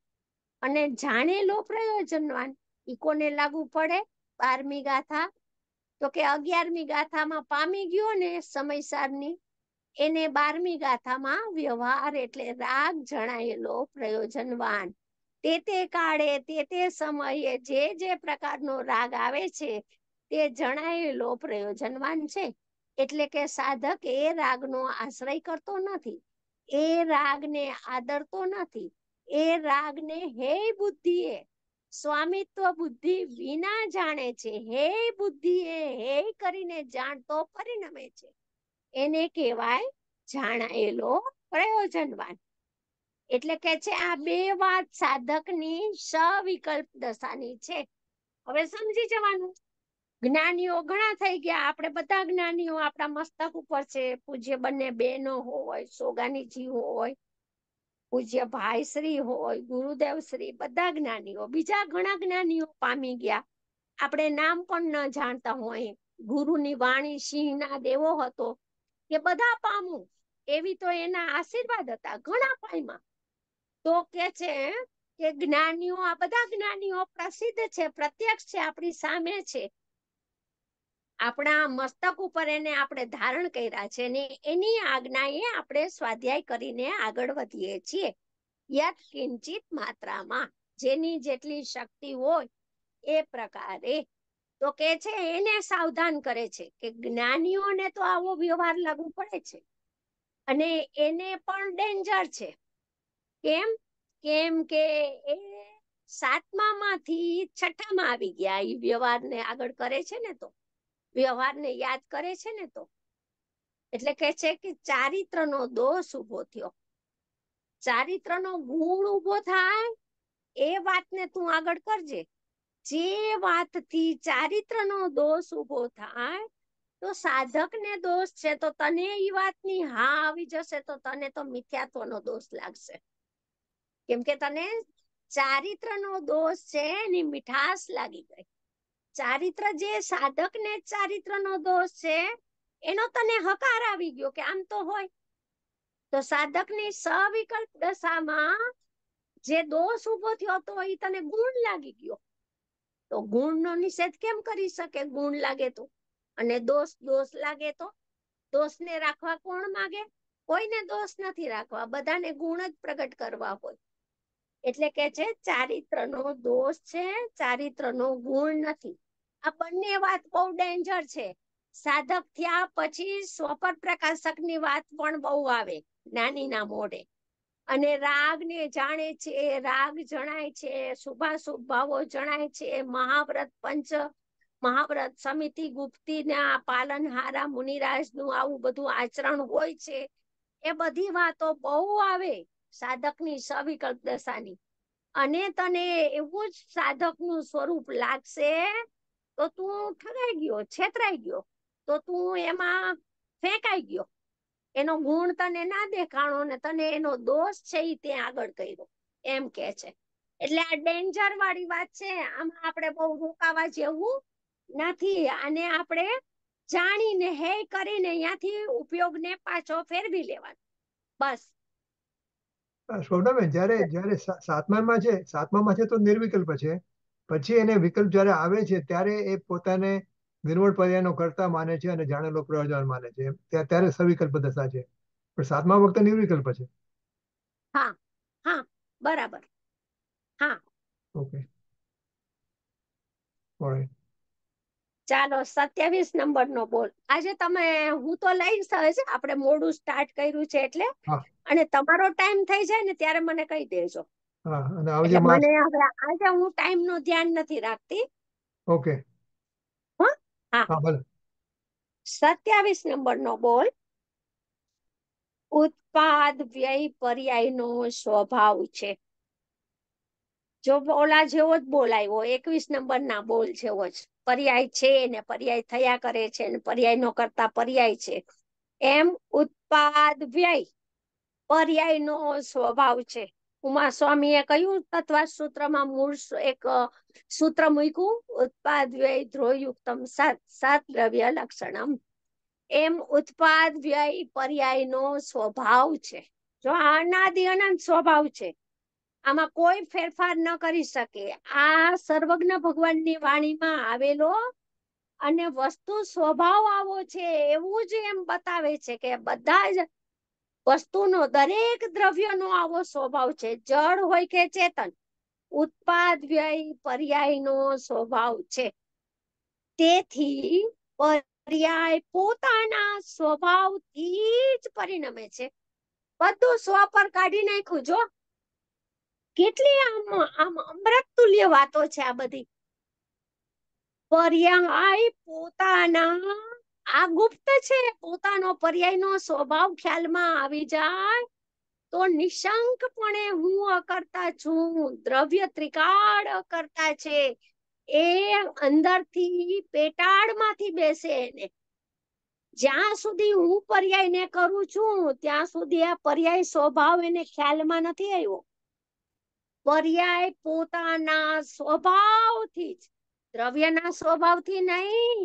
અને જાણેલો પ્રયોજનવાન ઈ કોને લાગુ પડે બારમી ગાથા તો કે અગિયારમી ગાથામાં પામી ગયો ને સમયસારની એને બારમી ગાથામાં વ્યવહાર એટલે રાગ જણાયેલો પ્રયોજનવાન તે તે કાળે તે તે સમયે જે જે પ્રકારનો રાગ આવે છે તે જણાયેલો પ્રયોજનવાન છે એટલે કે સાધક એ રાગનો આશ્રય કરતો નથી એ રાગને આદરતો નથી એ રાગને હે બુદ્ધિએ સ્વામિત્વ બુદ્ધિ વિના જાણે છે હે બુદ્ધિએ હે કરીને જાણતો પરિણમે છે એને કહેવાય જાણાયેલો પ્રયોજનવાન એટલે કે છે આ બે વાત સાધકની સવિકલ્પ દશાની છે હવે સમજી જવાનું જ્ઞાનીઓ ઘણા થઈ ગયા આપણે બધા જ્ઞાનીઓ આપણા મસ્તક ઉપર છે પૂજ્ય બંને બહેનો હોય સોગાનીજી હોય પૂજ્ય ભાઈ શ્રી હોય ગુરુદેવ શ્રી બધા જ્ઞાનીઓ બીજા ઘણા જ્ઞાનીઓ પામી ગયા આપણે નામ પણ ન જાણતા હોય ગુરુની વાણી સિંહના દેવો હતો કે બધા પામું એવી તો એના આશીર્વાદ હતા ઘણા પાયમાં તો કે છે કે જ્ઞાનીઓ આ બધા જ્ઞાનીઓ પ્રસિદ્ધ છે પ્રત્યક્ષ છે આપણી સામે છે આપણા મસ્તક ઉપર એને આપણે ધારણ કર્યા છે ને એની આજ્ઞાએ આપણે સ્વાધ્યાય કરીને આગળ વધીએ છીએ યત કિંચિત માત્રામાં જેની જેટલી શક્તિ હોય એ પ્રકારે તો કે છે એને સાવધાન કરે છે કે જ્ઞાનીઓને તો આવો વ્યવહાર લાગુ પડે છે અને એને પણ ડેન્જર છે કેમ કેમ કે એ સાતમા માંથી છઠ્ઠામાં આવી ગયા એ વ્યવહારને આગળ કરે છે ને તો વ્યવહારને યાદ કરે છે ને તો એટલે કે છે કે ચારિત્રનો દોષ ઉભો થયો ચારિત્રનો ગુણ ઉભો થાય એ વાતને તું આગળ કરજે જે વાતથી ચારિત્રનો દોષ ઉભો થાય તો સાધક ને દોષ છે તો તને એ વાતની હા આવી જશે તો તને તો મિથ્યાત્વનો દોષ લાગશે કેમ કે તને ચારિત્રનો દોષ છે એની મીઠાશ લાગી ગઈ ચારિત્ર જે સાધકને ચારિત્રનો દોષ છે એનો તને હકાર આવી ગયો કે આમ તો હોય તો સાધકની સવિકલ્પ દશામાં જે દોષ ઉભો થયો તો એ તને ગુણ લાગી ગયો તો ગુણનો નિષેધ કેમ કરી શકે ગુણ લાગે તો અને દોષ દોષ લાગે તો દોષને રાખવા કોણ માગે કોઈને દોષ નથી રાખવા બધાને ગુણ જ પ્રગટ કરવા હોય એટલે કે છે ચારિત્રનો દોષ છે ચારિત્રનો ગુણ નથી આ બંને વાત બહુ ડેન્જર છે સાધક થયા પછી સ્વપર પ્રકાશકની વાત પણ બહુ આવે જ્ઞાનીના મોઢે અને રાગને જાણે છે રાગ જણાય છે શુભાશુભ ભાવો જણાય છે મહાવ્રત પંચ મહાવ્રત સમિતિ ગુપ્તીના પાલનહારા નું આવું બધું આચરણ હોય છે એ બધી વાતો બહુ આવે સાધકની સવિકલ્પ દશાની અને તને એવું જ સાધકનું સ્વરૂપ લાગશે તો તું ઠગાઈ ગયો છેતરાઈ ગયો તો તું એમાં ફેંકાઈ ગયો એનો ગુણ તને ના દેખાણો ને તને એનો દોષ છે એ તે આગળ કર્યો એમ કે છે એટલે આ ડેન્જર વાળી વાત છે આમાં આપણે બહુ રોકાવા જેવું નથી અને આપણે જાણીને હે કરીને અહીંયાથી ઉપયોગને પાછો ફેરવી લેવાનો બસ શોભનાબેન જયારે જ્યારે સાતમામાં છે સાતમામાં છે તો નિર્વિકલ્પ છે પછી એને વિકલ્પ જયારે આવે છે ત્યારે એ પોતાને નિર્વળ પર્યાયનો કરતા માને છે અને જાણેલો પ્રયોજન માને છે ત્યારે સવિકલ્પ દશા છે પણ સાતમા વખતે નિર્વિકલ્પ છે હા હા બરાબર હા ઓકે ઓલરાઈટ ચાલો સત્યાવીસ નંબર નો બોલ આજે તમે હું તો લઈ જ છે આપણે મોડું સ્ટાર્ટ કર્યું છે એટલે અને તમારો ટાઈમ થઈ જાય ને ત્યારે મને કહી દેજો મને આજે હું ટાઈમ નું ધ્યાન નથી રાખતી ઓકે હા ભલે સત્યાવીસ બોલ ઉત્પાદ વ્યય પર્યાય નો સ્વભાવ છે જો ઓલા જેવો જ બોલાયો એકવીસ નંબર ના બોલ જેવો જ પર્યાય છે ને પર્યાય થયા કરે છે ને પર્યાય નો કરતા પર્યાય છે એમ ઉત્પાદ વ્યય પર્યાય નો સ્વભાવ છે ઉમા સ્વામીએ કહ્યું તત્વા સૂત્રમાં મૂળ એક સૂત્ર મૂક્યું ઉત્પાદ વ્યય ધ્રોયુક્તમ સાત સાત દ્રવ્ય લક્ષણમ એમ ઉત્પાદ વ્યય પર્યાયનો સ્વભાવ છે જો અનાદિ અનંત સ્વભાવ છે આમાં કોઈ ફેરફાર ન કરી શકે આ સર્વજ્ઞ ભગવાનની વાણીમાં આવેલો અને વસ્તુ સ્વભાવ આવો છે એવું જ એમ બતાવે છે કે બધા જ વસ્તુનો દરેક દ્રવ્યનો આવો સ્વભાવ છે જળ હોય કે ચેતન ઉત્પાદ વ્યય પર્યાયનો સ્વભાવ છે તેથી પર્યાય પોતાના સ્વભાવથી જ પરિણમે છે બધું સ્વ પર કાઢી નાખ્યું જો કેટલી આમ આમ અમૃત તુલ્ય વાતો છે આ બધી પર્યાય પોતાના આ ગુપ્ત છે પોતાનો પર્યાયનો સ્વભાવ ખ્યાલમાં આવી જાય તો નિશંકપણે હું અકર્તા છું દ્રવ્ય ત્રિકાળ અકર્તા છે એ અંદરથી પેટાળમાંથી બેસે એને જ્યાં સુધી હું પર્યાયને કરું છું ત્યાં સુધી આ પર્યાય સ્વભાવ એને ખ્યાલમાં નથી આવ્યો પર્યાય પોતાના સ્વભાવથી જ દ્રવ્યના સ્વભાવથી નહીં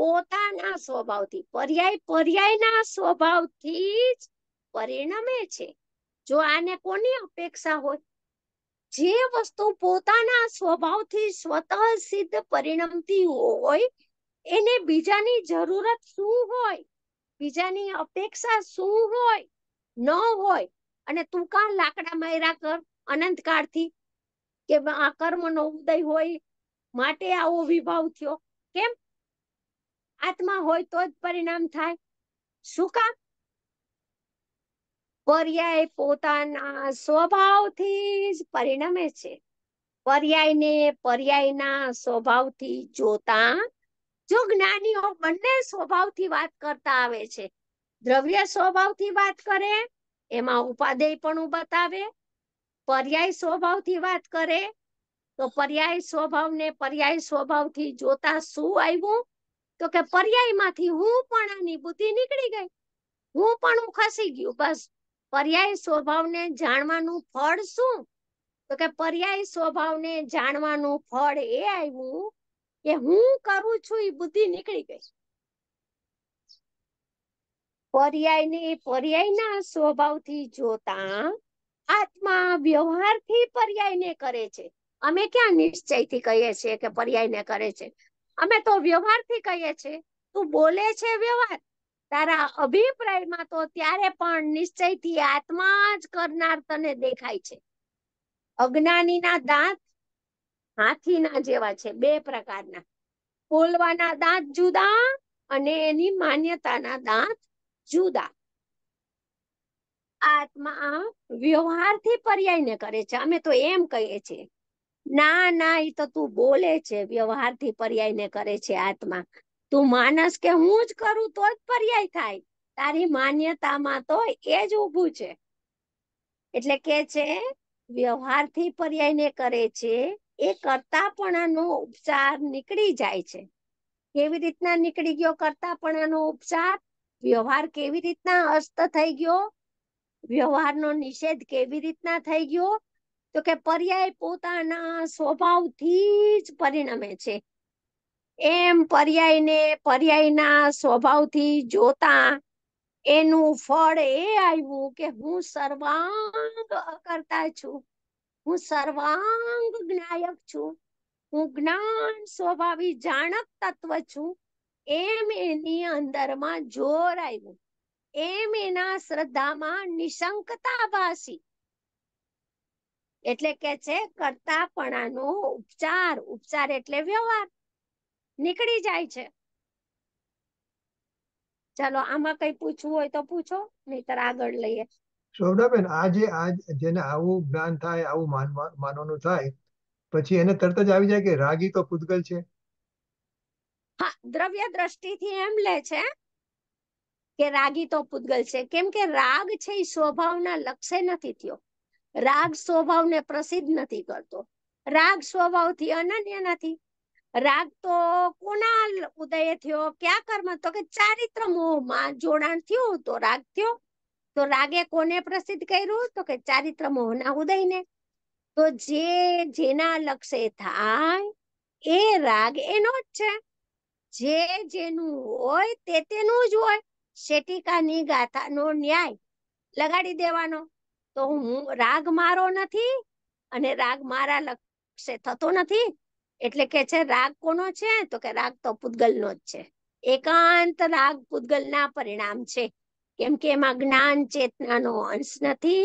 પોતાના સ્વભાવથી પર્યાય પર્યાયના સ્વભાવથી જ પરિણમે છે જો આને કોની અપેક્ષા હોય જે વસ્તુ પોતાના સ્વભાવથી સ્વતઃ સિદ્ધ પરિણમતી હોય એને બીજાની જરૂરત શું હોય બીજાની અપેક્ષા શું હોય ન હોય અને તું કા લાકડા માયરા કર અનંત કાળથી કે આ કર્મનો ઉદય હોય માટે આવો વિભાવ થયો કેમ આત્મા હોય તો જ પરિણામ થાય શું કામ પર્યાય પોતાના સ્વભાવથી જ પરિણમે છે પર્યાયને પર્યાયના સ્વભાવથી જોતા જો જ્ઞાનીઓ બંને સ્વભાવથી વાત કરતા આવે છે દ્રવ્ય સ્વભાવથી વાત કરે એમાં ઉપાદેય પણ બતાવે પર્યાય સ્વભાવથી વાત કરે તો પર્યાય સ્વભાવને પર્યાય સ્વભાવથી જોતા શું આવ્યું તો કે પર્યાયમાંથી હું પણાની બુદ્ધિ નીકળી ગઈ હું પણ ખસી ગયું બસ પર્યાય સ્વભાવને જાણવાનું ફળ શું તો કે પર્યાય સ્વભાવને જાણવાનું ફળ એ આવ્યું કે હું કરું છું એ બુદ્ધિ નીકળી ગઈ પર્યાયને પર્યાયના સ્વભાવથી જોતા આત્મા વ્યવહારથી પર્યાયને કરે છે અમે ક્યાં નિશ્ચયથી કહીએ છીએ કે પર્યાયને કરે છે અમે તો વ્યવહારથી કહીએ છીએ તું બોલે છે વ્યવહાર તારા અભિપ્રાયમાં તો ત્યારે પણ નિશ્ચયથી આત્મા જ કરનાર તને દેખાય છે અજ્ઞાનીના દાંત હાથીના જેવા છે બે પ્રકારના બોલવાના દાંત જુદા અને એની માન્યતાના દાંત જુદા આત્મા વ્યવહારથી પર્યાય ને કરે છે અમે તો એમ કહીએ છીએ ના ના એ તો તું બોલે છે વ્યવહારથી પર્યાયને કરે છે આત્મા તું માનસ કે હું જ કરું તો જ પર્યાય થાય તારી માન્યતામાં તો એ જ ઊભું છે એટલે કે છે પર્યાય ને કરે છે એ કરતાપણાનો ઉપચાર નીકળી જાય છે કેવી રીતના નીકળી ગયો કરતાપણાનો ઉપચાર વ્યવહાર કેવી રીતના અસ્ત થઈ ગયો વ્યવહારનો નિષેધ કેવી રીતના થઈ ગયો તો કે પર્યાય પોતાના સ્વભાવથી જ પરિણમે છે એમ પર્યાયને પર્યાયના સ્વભાવથી જોતા એનું ફળ એ આવ્યું કે હું સર્વાંગ કરતા છું હું સર્વાંગ જ્ઞાયક છું હું જ્ઞાન સ્વભાવી જાણક તત્વ છું એમ એની અંદરમાં જોર આવ્યું એમ એના શ્રદ્ધામાં નિશંકતા ભાસી એટલે કે છે કરતાપણાનો ઉપચાર ઉપચાર એટલે વ્યવહાર નીકળી જાય છે ચાલો આમાં કઈ પૂછવું હોય તો પૂછો નહીતર આગળ લઈએ શોભનાબેન આજે આજ જેને આવું જ્ઞાન થાય આવું માનવાનું થાય પછી એને તરત જ આવી જાય કે રાગી તો પૂતગલ છે હા દ્રવ્ય દ્રષ્ટિથી એમ લે છે કે રાગી તો પૂતગલ છે કેમ કે રાગ છે એ સ્વભાવના લક્ષે નથી થયો રાગ સ્વભાવને પ્રસિદ્ધ નથી કરતો રાગ સ્વભાવથી અનન્ય નથી રાગ તો કોના ઉદય થયો ક્યાં કર્મ તો કે ચારિત્ર મોહમાં જોડાણ થયું તો રાગ થયો તો રાગે કોને પ્રસિદ્ધ કર્યું તો કે ચારિત્ર મોહના ઉદયને તો જે જેના લક્ષે થાય એ રાગ એનો જ છે જે જેનું હોય તે તેનું જ હોય શેટિકાની ગાથાનો ન્યાય લગાડી દેવાનો તો હું રાગ મારો નથી અને રાગ મારા લક્ષે થતો નથી એટલે કે છે રાગ કોનો છે તો કે રાગ તો પૂતગલનો જ છે એકાંત રાગ પૂતગલના પરિણામ છે કેમ કે એમાં જ્ઞાન ચેતનાનો અંશ નથી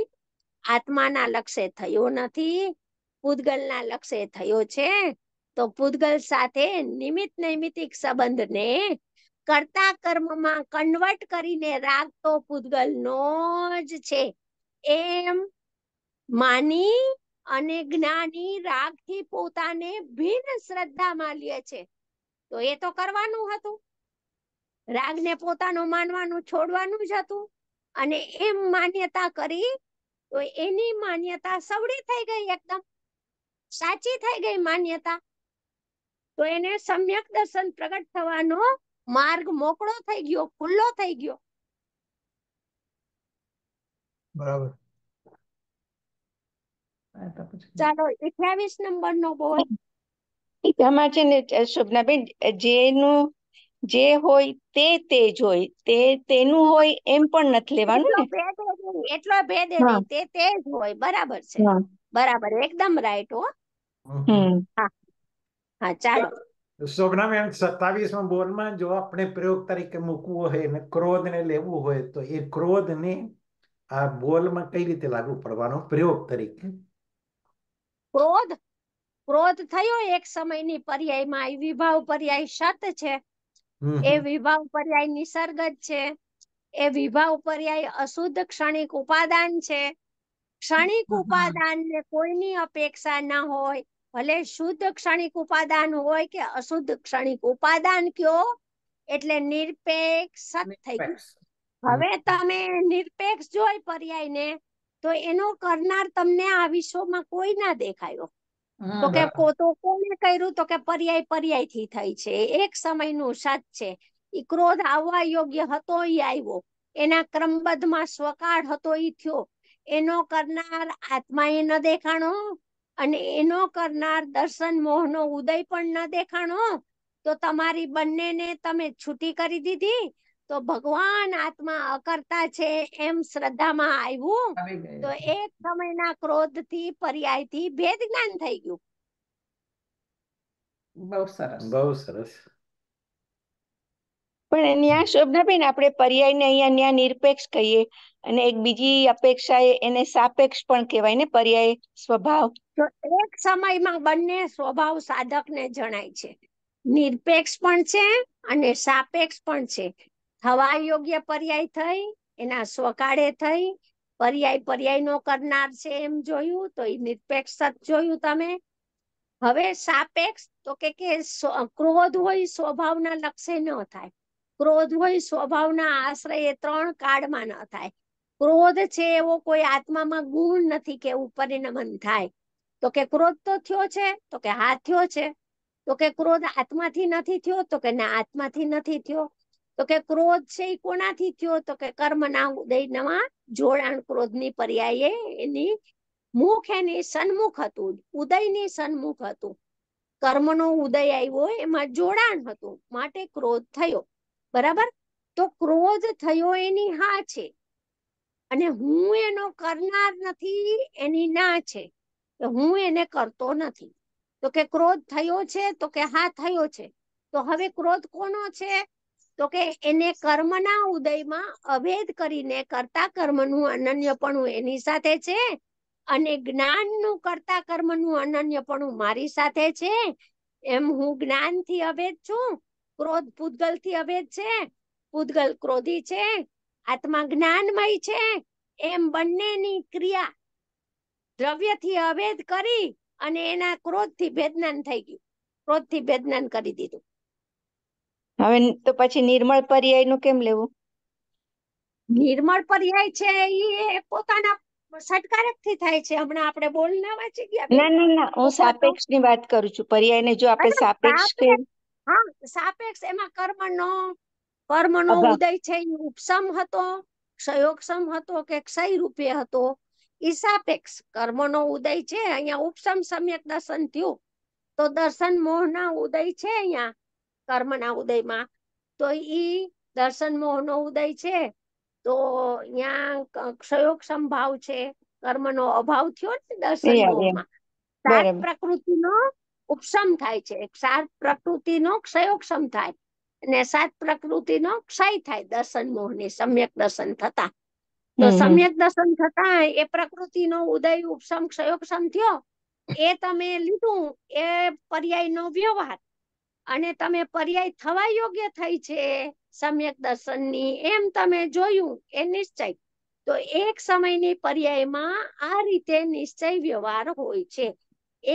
આત્માના લક્ષે થયો નથી પૂતગલના લક્ષે થયો છે તો પૂતગલ સાથે નિમિત્ત નૈમિતિક સંબંધને કરતા કર્મમાં કન્વર્ટ કરીને રાગ તો નો જ છે એમ માની અને જ્ઞાની રાગથી પોતાને ભિન્ન શ્રદ્ધામાં લે છે તો એ તો કરવાનું હતું રાગને પોતાનો માનવાનું છોડવાનું જ હતું અને એમ માન્યતા કરી તો એની માન્યતા સવડી થઈ ગઈ એકદમ સાચી થઈ ગઈ માન્યતા તો એને સમ્યક દર્શન પ્રગટ થવાનો માર્ગ મોકળો થઈ ગયો ખુલ્લો થઈ ગયો બરાબર ચાલો અઠ્યાવીસ નંબર નો બોલ એમાં છે ને શોભનાબેન જેનું જે હોય તે તે હોય તે તેનું હોય એમ પણ નથી લેવાનું ને એટલો ભેદ નહીં તે તે જ હોય બરાબર છે બરાબર એકદમ રાઈટ હો હા હા ચાલો સત્તાવીસ સત્તાવીસમાં બોલમાં જો આપણે પ્રયોગ તરીકે મૂકવું હોય ને ક્રોધ ને લેવું હોય તો એ ક્રોધ ને આ બોલમાં કઈ રીતે લાગુ પડવાનો પ્રયોગ તરીકે ક્રોધ ક્રોધ થયો એક સમયની પર્યાયમાં એ વિભાવ પર્યાય સત છે એ વિભાવ પર્યાય નિસર્ગ છે એ વિભાવ પર્યાય અશુદ્ધ ક્ષણિક ઉપાદાન છે ક્ષણિક ઉપાદાન કોઈની અપેક્ષા ના હોય ભલે શુદ્ધ ક્ષણિક ઉપાદાન હોય કે અશુદ્ધ ક્ષણિક ઉપાદાન કયો એટલે નિરપેક્ષ સત થઈ ગયું હવે તમે નિરપેક્ષ જોઈ પર્યાય ને તો એનો કરનાર તમને આ વિશ્વમાં કોઈ ના દેખાયો તો કે તો કોને કર્યું તો કે પર્યાય પર્યાય થી થઈ છે એક સમયનું સત છે ઈ ક્રોધ આવવા યોગ્ય હતો ઈ આવ્યો એના ક્રમબદ્ધમાં સ્વકાળ હતો ઈ થયો એનો કરનાર આત્મા એ ન દેખાણો અને એનો કરનાર દર્શન મોહનો ઉદય પણ ન દેખાણો તો તમારી બંનેને તમે છૂટી કરી દીધી તો ભગવાન આત્મા અકર્તા છે એમ શ્રદ્ધામાં આવ્યું તો એક સમયના ક્રોધથી પર્યાયથી ભેદ જ્ઞાન થઈ ગયું બહુ સરસ બહુ સરસ પણ ન્યા શોભનાબેન આપણે પર્યાયને અહીંયા ન્યા નિરપેક્ષ કહીએ અને એક બીજી અપેક્ષા એને સાપેક્ષ પણ કહેવાય ને પર્યાય સ્વભાવ તો એક સમયમાં બંને સ્વભાવ સાધકને જણાય છે નિરપેક્ષ પણ છે અને સાપેક્ષ પણ છે થવા યોગ્ય પર્યાય થઈ એના સ્વકાળે થઈ પર્યાય પર્યાય નો કરનાર છે એમ જોયું તો એ નિરપેક્ષ જોયું તમે હવે સાપેક્ષ તો કે કે ક્રોધ હોય સ્વભાવના લક્ષે ન થાય ક્રોધ હોય સ્વભાવના આશ્રય ત્રણ કાળમાં ન થાય ક્રોધ છે એવો કોઈ આત્મામાં ગુણ નથી કે એવું થાય તો કે ક્રોધ તો થયો છે તો કે હા થયો છે તો કે ક્રોધ આત્માથી નથી થયો તો કે ના આત્માથી નથી થયો તો કે ક્રોધ છે એ કોનાથી થયો તો કે કર્મના ઉદયમાં જોડાણ ક્રોધની પર્યાયે એની મુખ એની સન્મુખ હતું ઉદયની સન્મુખ હતું કર્મનો ઉદય આવ્યો એમાં જોડાણ હતું માટે ક્રોધ થયો બરાબર તો ક્રોધ થયો એની હા છે અને હું એનો કરનાર નથી એની ના છે હું એને કરતો નથી તો કે ક્રોધ થયો છે તો કે હા થયો છે તો હવે ક્રોધ કોનો છે તો કે એને કર્મના ઉદયમાં અભેદ કરીને કરતા કર્મનું અનન્યપણું એની સાથે છે અને જ્ઞાનનું કરતા કર્મનું અનન્યપણું મારી સાથે છે એમ હું જ્ઞાનથી અભેદ છું ક્રોધ પૂતગલથી અભેદ છે પૂતગલ ક્રોધી છે આત્મા જ્ઞાનમય છે એમ બંનેની ક્રિયા દ્રવ્યથી અભેદ કરી અને એના ક્રોધથી ભેદનાન થઈ ગયું ક્રોધથી ભેદનાન કરી દીધું હવે તો પછી નિર્મળ પર્યાય નું કેમ લેવું નિર્મળ પર્યાય છે એ પોતાના સટકારક થી થાય છે હમણાં આપણે બોલ ના વાંચી ગયા ના ના ના હું સાપેક્ષ ની વાત કરું છું પર્યાય ને જો આપણે સાપેક્ષ કે હા સાપેક્ષ એમાં કર્મનો કર્મનો ઉદય છે એ ઉપસમ હતો ક્ષયોક્ષમ હતો કે ક્ષય રૂપે હતો ઈ સાપેક્ષ નો ઉદય છે અહીંયા ઉપસમ સમ્યક દર્શન થયું તો દર્શન મોહના ઉદય છે અહીંયા કર્મના ઉદયમાં તો એ દર્શન મોહ નો ઉદય છે તો ક્ષયોગ સંભાવ છે કર્મનો અભાવ થયો ને દર્શન મોહમાં સાત પ્રકૃતિનો ઉપસમ થાય છે સાત પ્રકૃતિનો ક્ષયોક્ષમ થાય અને સાત પ્રકૃતિનો ક્ષય થાય દર્શન મોહની સમ્યક દર્શન થતા તો સમ્યક દર્શન થતા એ પ્રકૃતિનો ઉદય ઉપશમ ક્ષયોક્ષમ થયો એ તમે લીધું એ પર્યાય નો વ્યવહાર અને તમે પર્યાય થવા યોગ્ય થઈ છે સમ્યક ની એમ તમે જોયું એ નિશ્ચય તો એક સમયની પર્યાયમાં આ રીતે નિશ્ચય વ્યવહાર હોય છે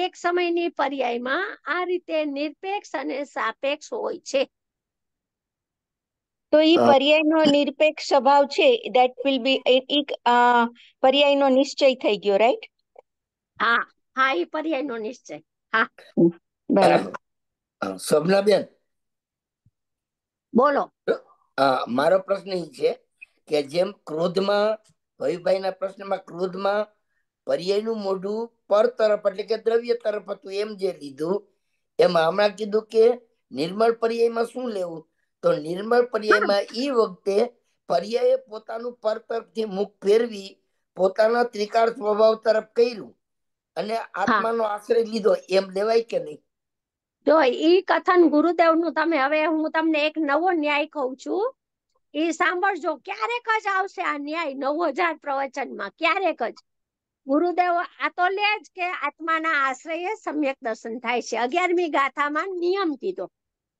એક સમયની પર્યાયમાં આ રીતે નિરપેક્ષ અને સાપેક્ષ હોય છે તો એ પર્યાયનો નિરપેક્ષ સ્વભાવ છે ધેટ વિલ બી એક પર્યાયનો નિશ્ચય થઈ ગયો રાઈટ હા હા એ પર્યાયનો નિશ્ચય હા બરાબર સ્વપ્નાબેન બોલો મારો પ્રશ્ન એ છે કે જેમ ક્રોધમાં ભયભાઈના પ્રશ્નમાં ક્રોધમાં પર્યાયનું મોઢું પર તરફ એટલે કે દ્રવ્ય તરફ હતું એમ જે લીધું એમાં હમણાં કીધું કે નિર્મળ પર્યાયમાં શું લેવું તો નિર્મળ પર્યાયમાં એ વખતે પર્યાયે પોતાનું પર તરફથી મુખ ફેરવી પોતાના ત્રિકાર સ્વભાવ તરફ કર્યું અને આત્માનો આશ્રય લીધો એમ લેવાય કે નહીં જો ઈ કથન ગુરુદેવનું તમે હવે હું તમને એક નવો ન્યાય કહું છું એ સાંભળજો ક્યારેક જ આવશે આ ન્યાય નવ હજાર પ્રવચનમાં ક્યારેક જ ગુરુદેવ આ તો લે જ કે આત્માના આશ્રયે સમ્યક દર્શન થાય છે અગિયારમી ગાથામાં નિયમ કીધો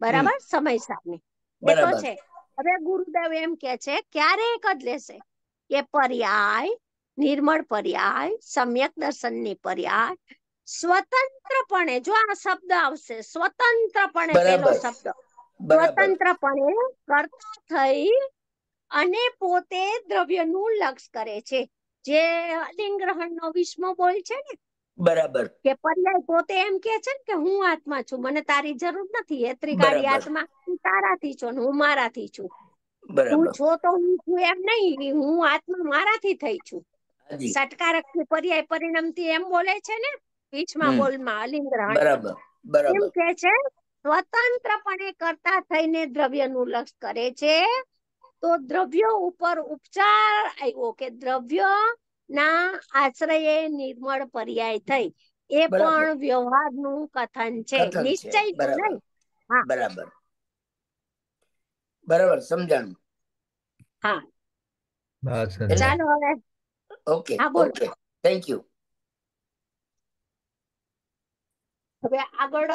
બરાબર સમયસારની એ તો છે હવે ગુરુદેવ એમ કે છે ક્યારેક જ લેશે કે પર્યાય નિર્મળ પર્યાય સમ્યક દર્શન ની પર્યાય સ્વતંત્રપણે જો આ શબ્દ આવશે સ્વતંત્રપણે પેલો શબ્દ સ્વતંત્રપણે કરતા થઈ અને પોતે દ્રવ્યનું લક્ષ કરે છે જે અલિંગ ગ્રહણનો બોલ છે ને બરાબર કે પર્યાય પોતે એમ કે છે ને કે હું આત્મા છું મને તારી જરૂર નથી એ ત્રિકાળી આત્મા તારાથી છો ને હું મારાથી છું હું છો તો હું છું એમ નહીં હું આત્મા મારાથી થઈ છું સટકારક થી પર્યાય પરિણમથી એમ બોલે છે ને સ્પીચમાં બોલમાં અલિંદ્રાણી બરાબર બરાબર એમ કે છે સ્વતંત્રપણે કરતા થઈને દ્રવ્યનું લક્ષ કરે છે તો દ્રવ્ય ઉપર ઉપચાર આવ્યો કે દ્રવ્ય ના આશ્રયે નિર્મળ પર્યાય થઈ એ પણ વ્યવહારનું કથન છે નિશ્ચય નહીં બરાબર બરાબર સમજાણું હા ચાલો હવે ઓકે બોલ થેન્ક યુ હવે આગળ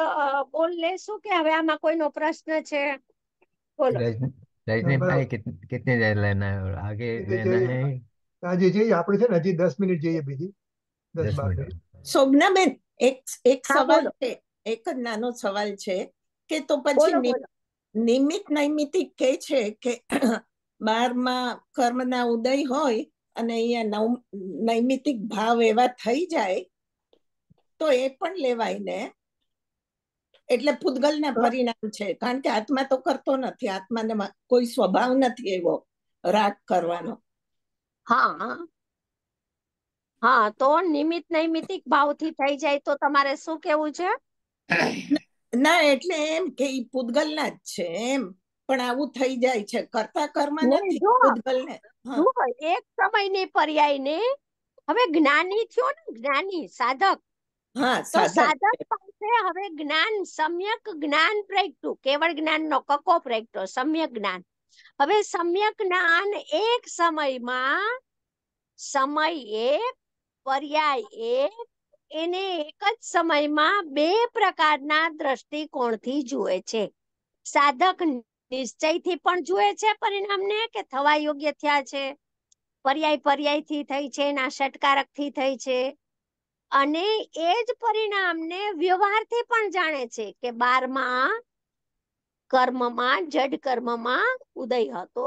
બોલ લેશું કે હવે આમાં કોઈનો પ્રશ્ન છે બોલો રજનીભાઈ કેટલી દેર લેના આગે લેના હજી જઈએ આપણે છે ને હજી દસ મિનિટ જઈએ બીજી દસ બાર શોભનાબેન એક એક સવાલ છે એક જ નાનો સવાલ છે કે તો પછી નિમિત નૈમિતિક કે છે કે બારમાં કર્મના ઉદય હોય અને અહીંયા નૈમિતિક ભાવ એવા થઈ જાય તો એ પણ લેવાય ને એટલે પૂતગલના પરિણામ છે કારણ કે આત્મા તો કરતો નથી આત્માને કોઈ સ્વભાવ નથી એવો રાગ કરવાનો હા હા તો નિમિત નૈમિતિક ભાવથી થઈ જાય તો તમારે શું કેવું છે ના એટલે એમ કે ઈ ના જ છે એમ પણ આવું થઈ જાય છે કરતા કર્મ નથી પૂતગલને એક સમયની પર્યાયને હવે જ્ઞાની થયો ને જ્ઞાની સાધક સાધક પાસે હવે જ્ઞાન સમ્યક જ્ઞાન પ્રગટું કેવળ જ્ઞાન નો કકો પ્રગટો સમ્યક જ્ઞાન હવે સમ્યક જ્ઞાન એક સમયમાં સમય એક પર્યાય એક એને એક જ સમયમાં બે પ્રકારના દ્રષ્ટિકોણથી જુએ છે સાધક નિશ્ચયથી પણ જુએ છે પરિણામને કે થવા યોગ્ય થયા છે પર્યાય પર્યાયથી થઈ છે ના ષટકારકથી થઈ છે અને એ જ પરિણામને વ્યવહારથી પણ જાણે છે કે બારમાં કર્મમાં જડ કર્મમાં ઉદય હતો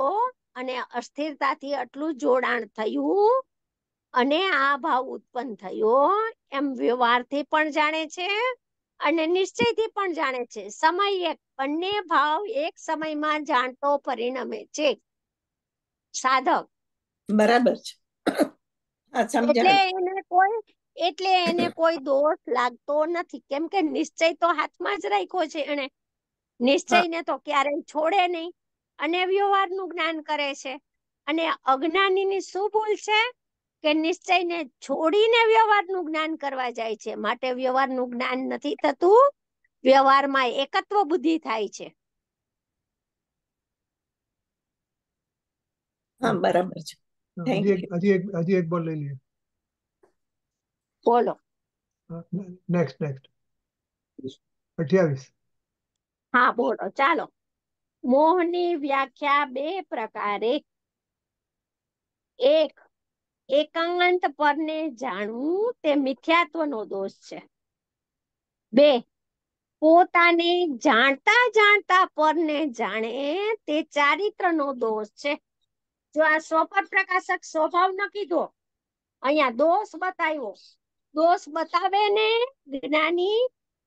અને અસ્થિરતાથી આટલું જોડાણ થયું અને આ ભાવ ઉત્પન્ન થયો એમ વ્યવહારથી પણ જાણે છે અને નિશ્ચયથી પણ જાણે છે સમય એક બંને ભાવ એક સમયમાં જાણતો પરિણમે છે સાધક બરાબર છે એટલે એને કોઈ એટલે એને કોઈ દોષ લાગતો નથી કેમ કે નિશ્ચય તો હાથમાં જ રાખ્યો છે એને નિશ્ચયને તો ક્યારેય છોડે નહીં અને વ્યવહાર નું જ્ઞાન કરે છે અને અજ્ઞાનીની શું ભૂલ છે કે નિશ્ચયને છોડીને વ્યવહારનું જ્ઞાન કરવા જાય છે માટે વ્યવહાર નું જ્ઞાન નથી થતું વ્યવહારમાં એકત્વ બુદ્ધિ થાય છે હા બરાબર છે હજી એક હજી એક બોલ લઈ લઈએ બોલો નેક્સ્ટ નેક્સ્ટ અઠ્યાવીસ હા બોલો ચાલો મોહની વ્યાખ્યા બે પ્રકારે એક એકાંત પરને જાણવું તે મિથ્યાત્વનો દોષ છે બે પોતાને જાણતા જાણતા પરને જાણે તે ચારિત્રનો દોષ છે જો આ સ્વપર પ્રકાશક સ્વભાવ ન કીધો અહીંયા દોષ બતાવ્યો દોષ બતાવે ને જ્ઞાની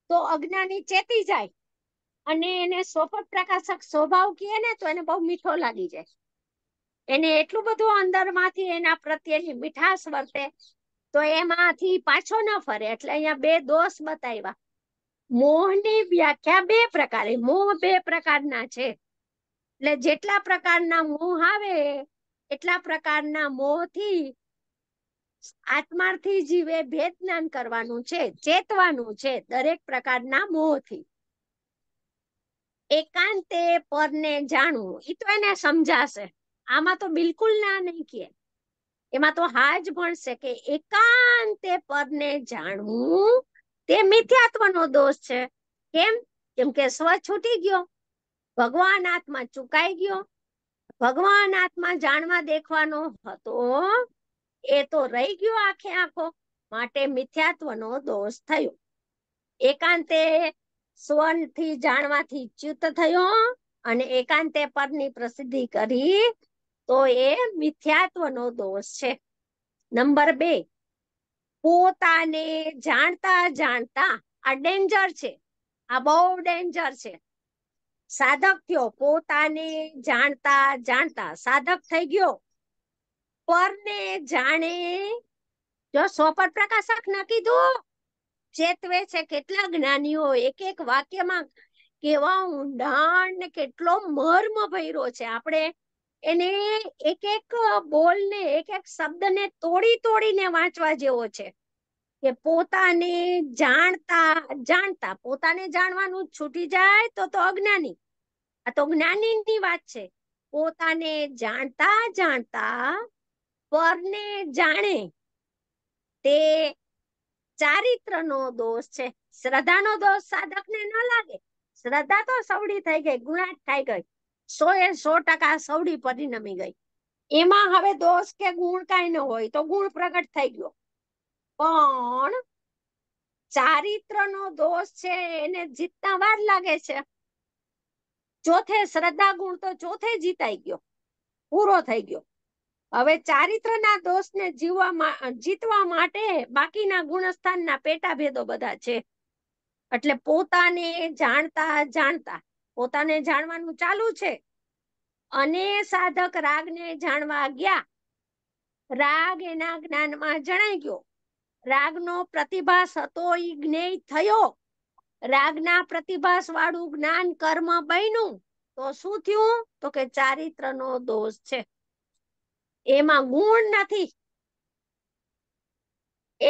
તો અજ્ઞાની ચેતી જાય અને એને સોપટ પ્રકાશક સ્વભાવ કહે ને તો એને બહુ મીઠો લાગી જાય એને એટલું બધું અંદરમાંથી એના પ્રત્યેની મીઠાશ વર્તે તો એમાંથી પાછો ન ફરે એટલે અહીંયા બે દોષ બતાવ્યા મોહની વ્યાખ્યા બે પ્રકારે મોહ બે પ્રકારના છે એટલે જેટલા પ્રકારના મોહ આવે એટલા પ્રકારના મોહથી આત્માર્થી જીવે ભેદ જ્ઞાન કરવાનું છે ચેતવાનું છે દરેક પ્રકારના મોહથી એકાંતે પરને જાણવું એ તો એને સમજાશે આમાં તો બિલકુલ ના નહીં કે એમાં તો હા જ ભણશે કે એકાંતે પરને જાણવું તે મિથ્યાત્વનો દોષ છે કેમ કેમ કે સ્વ છૂટી ગયો ભગવાન આત્મા ચુકાઈ ગયો ભગવાન આત્મા જાણવા દેખવાનો હતો એ તો રહી ગયો આખે આખો માટે મિથ્યાત્વનો દોષ થયો એકાંતે સ્વનથી જાણવાથી ચ્યુત થયો અને એકાંતે પરની પ્રસિદ્ધિ કરી તો એ મિથ્યાત્વનો દોષ છે નંબર બે પોતાને જાણતા જાણતા આ ડેન્જર છે આ બહુ ડેન્જર છે સાધક થયો પોતાને જાણતા જાણતા સાધક થઈ ગયો પરને જાણે જો સોપર પ્રકાશક ના કીધું ચેતવે છે કેટલા જ્ઞાનીઓ એક એક વાક્યમાં કેવા ઊંડાણ ને કેટલો મર્મ ભર્યો છે આપણે એને એક એક બોલને એક એક શબ્દને તોડી તોડીને વાંચવા જેવો છે કે પોતાને જાણતા જાણતા પોતાને જાણવાનું છૂટી જાય તો તો અજ્ઞાની આ તો જ્ઞાની ની વાત છે પોતાને જાણતા જાણતા પરને જાણે તે ચારિત્રનો દોષ છે શ્રદ્ધાનો દોષ સાધકને ન લાગે શ્રદ્ધા તો સવડી થઈ ગઈ ગુણાટ થઈ ગઈ સો એ સો ટકા સવડી પરિણમી ગઈ એમાં હવે દોષ કે ગુણ કઈ ન હોય તો ગુણ પ્રગટ થઈ ગયો પણ ચારિત્રનો દોષ છે એને જીતતા વાર લાગે છે ચોથે શ્રદ્ધા ગુણ તો ચોથે જીતાઈ ગયો પૂરો થઈ ગયો હવે ચારિત્રના દોષને જીવવા જીતવા માટે બાકીના ગુણસ્થાનના પેટા ભેદો બધા છે એટલે પોતાને જાણતા જાણતા પોતાને જાણવાનું ચાલુ છે અને સાધક રાગને જાણવા ગયા રાગ એના જ્ઞાનમાં જણાઈ ગયો રાગનો પ્રતિભાસ હતો ઈ જ્ઞેય થયો રાગના પ્રતિભાસ વાળું જ્ઞાન કર્મ બન્યું તો શું થયું તો કે ચારિત્રનો દોષ છે એમાં ગુણ નથી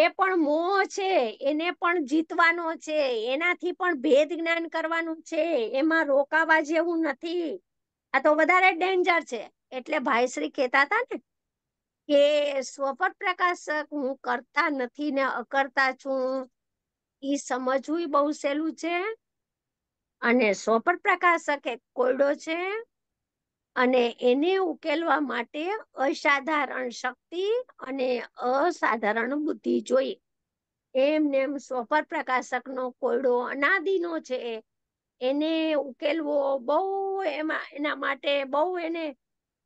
એ પણ મોહ છે એને પણ જીતવાનો છે એનાથી પણ ભેદ જ્ઞાન કરવાનું છે એમાં રોકાવા જેવું નથી આ તો વધારે ડેન્જર છે એટલે ભાઈશ્રી કહેતા હતા ને કે સ્વપર પ્રકાશક હું કરતા નથી ને અકર્તા છું એ સમજવું બહુ સહેલું છે અને સ્વપર પ્રકાશક એક કોયડો છે અને એને ઉકેલવા માટે અસાધારણ શક્તિ અને અસાધારણ બુદ્ધિ જોઈએ એમને એમ સ્વપર પ્રકાશકનો કોયડો અનાદિનો છે એને ઉકેલવો બહુ એમાં એના માટે બહુ એને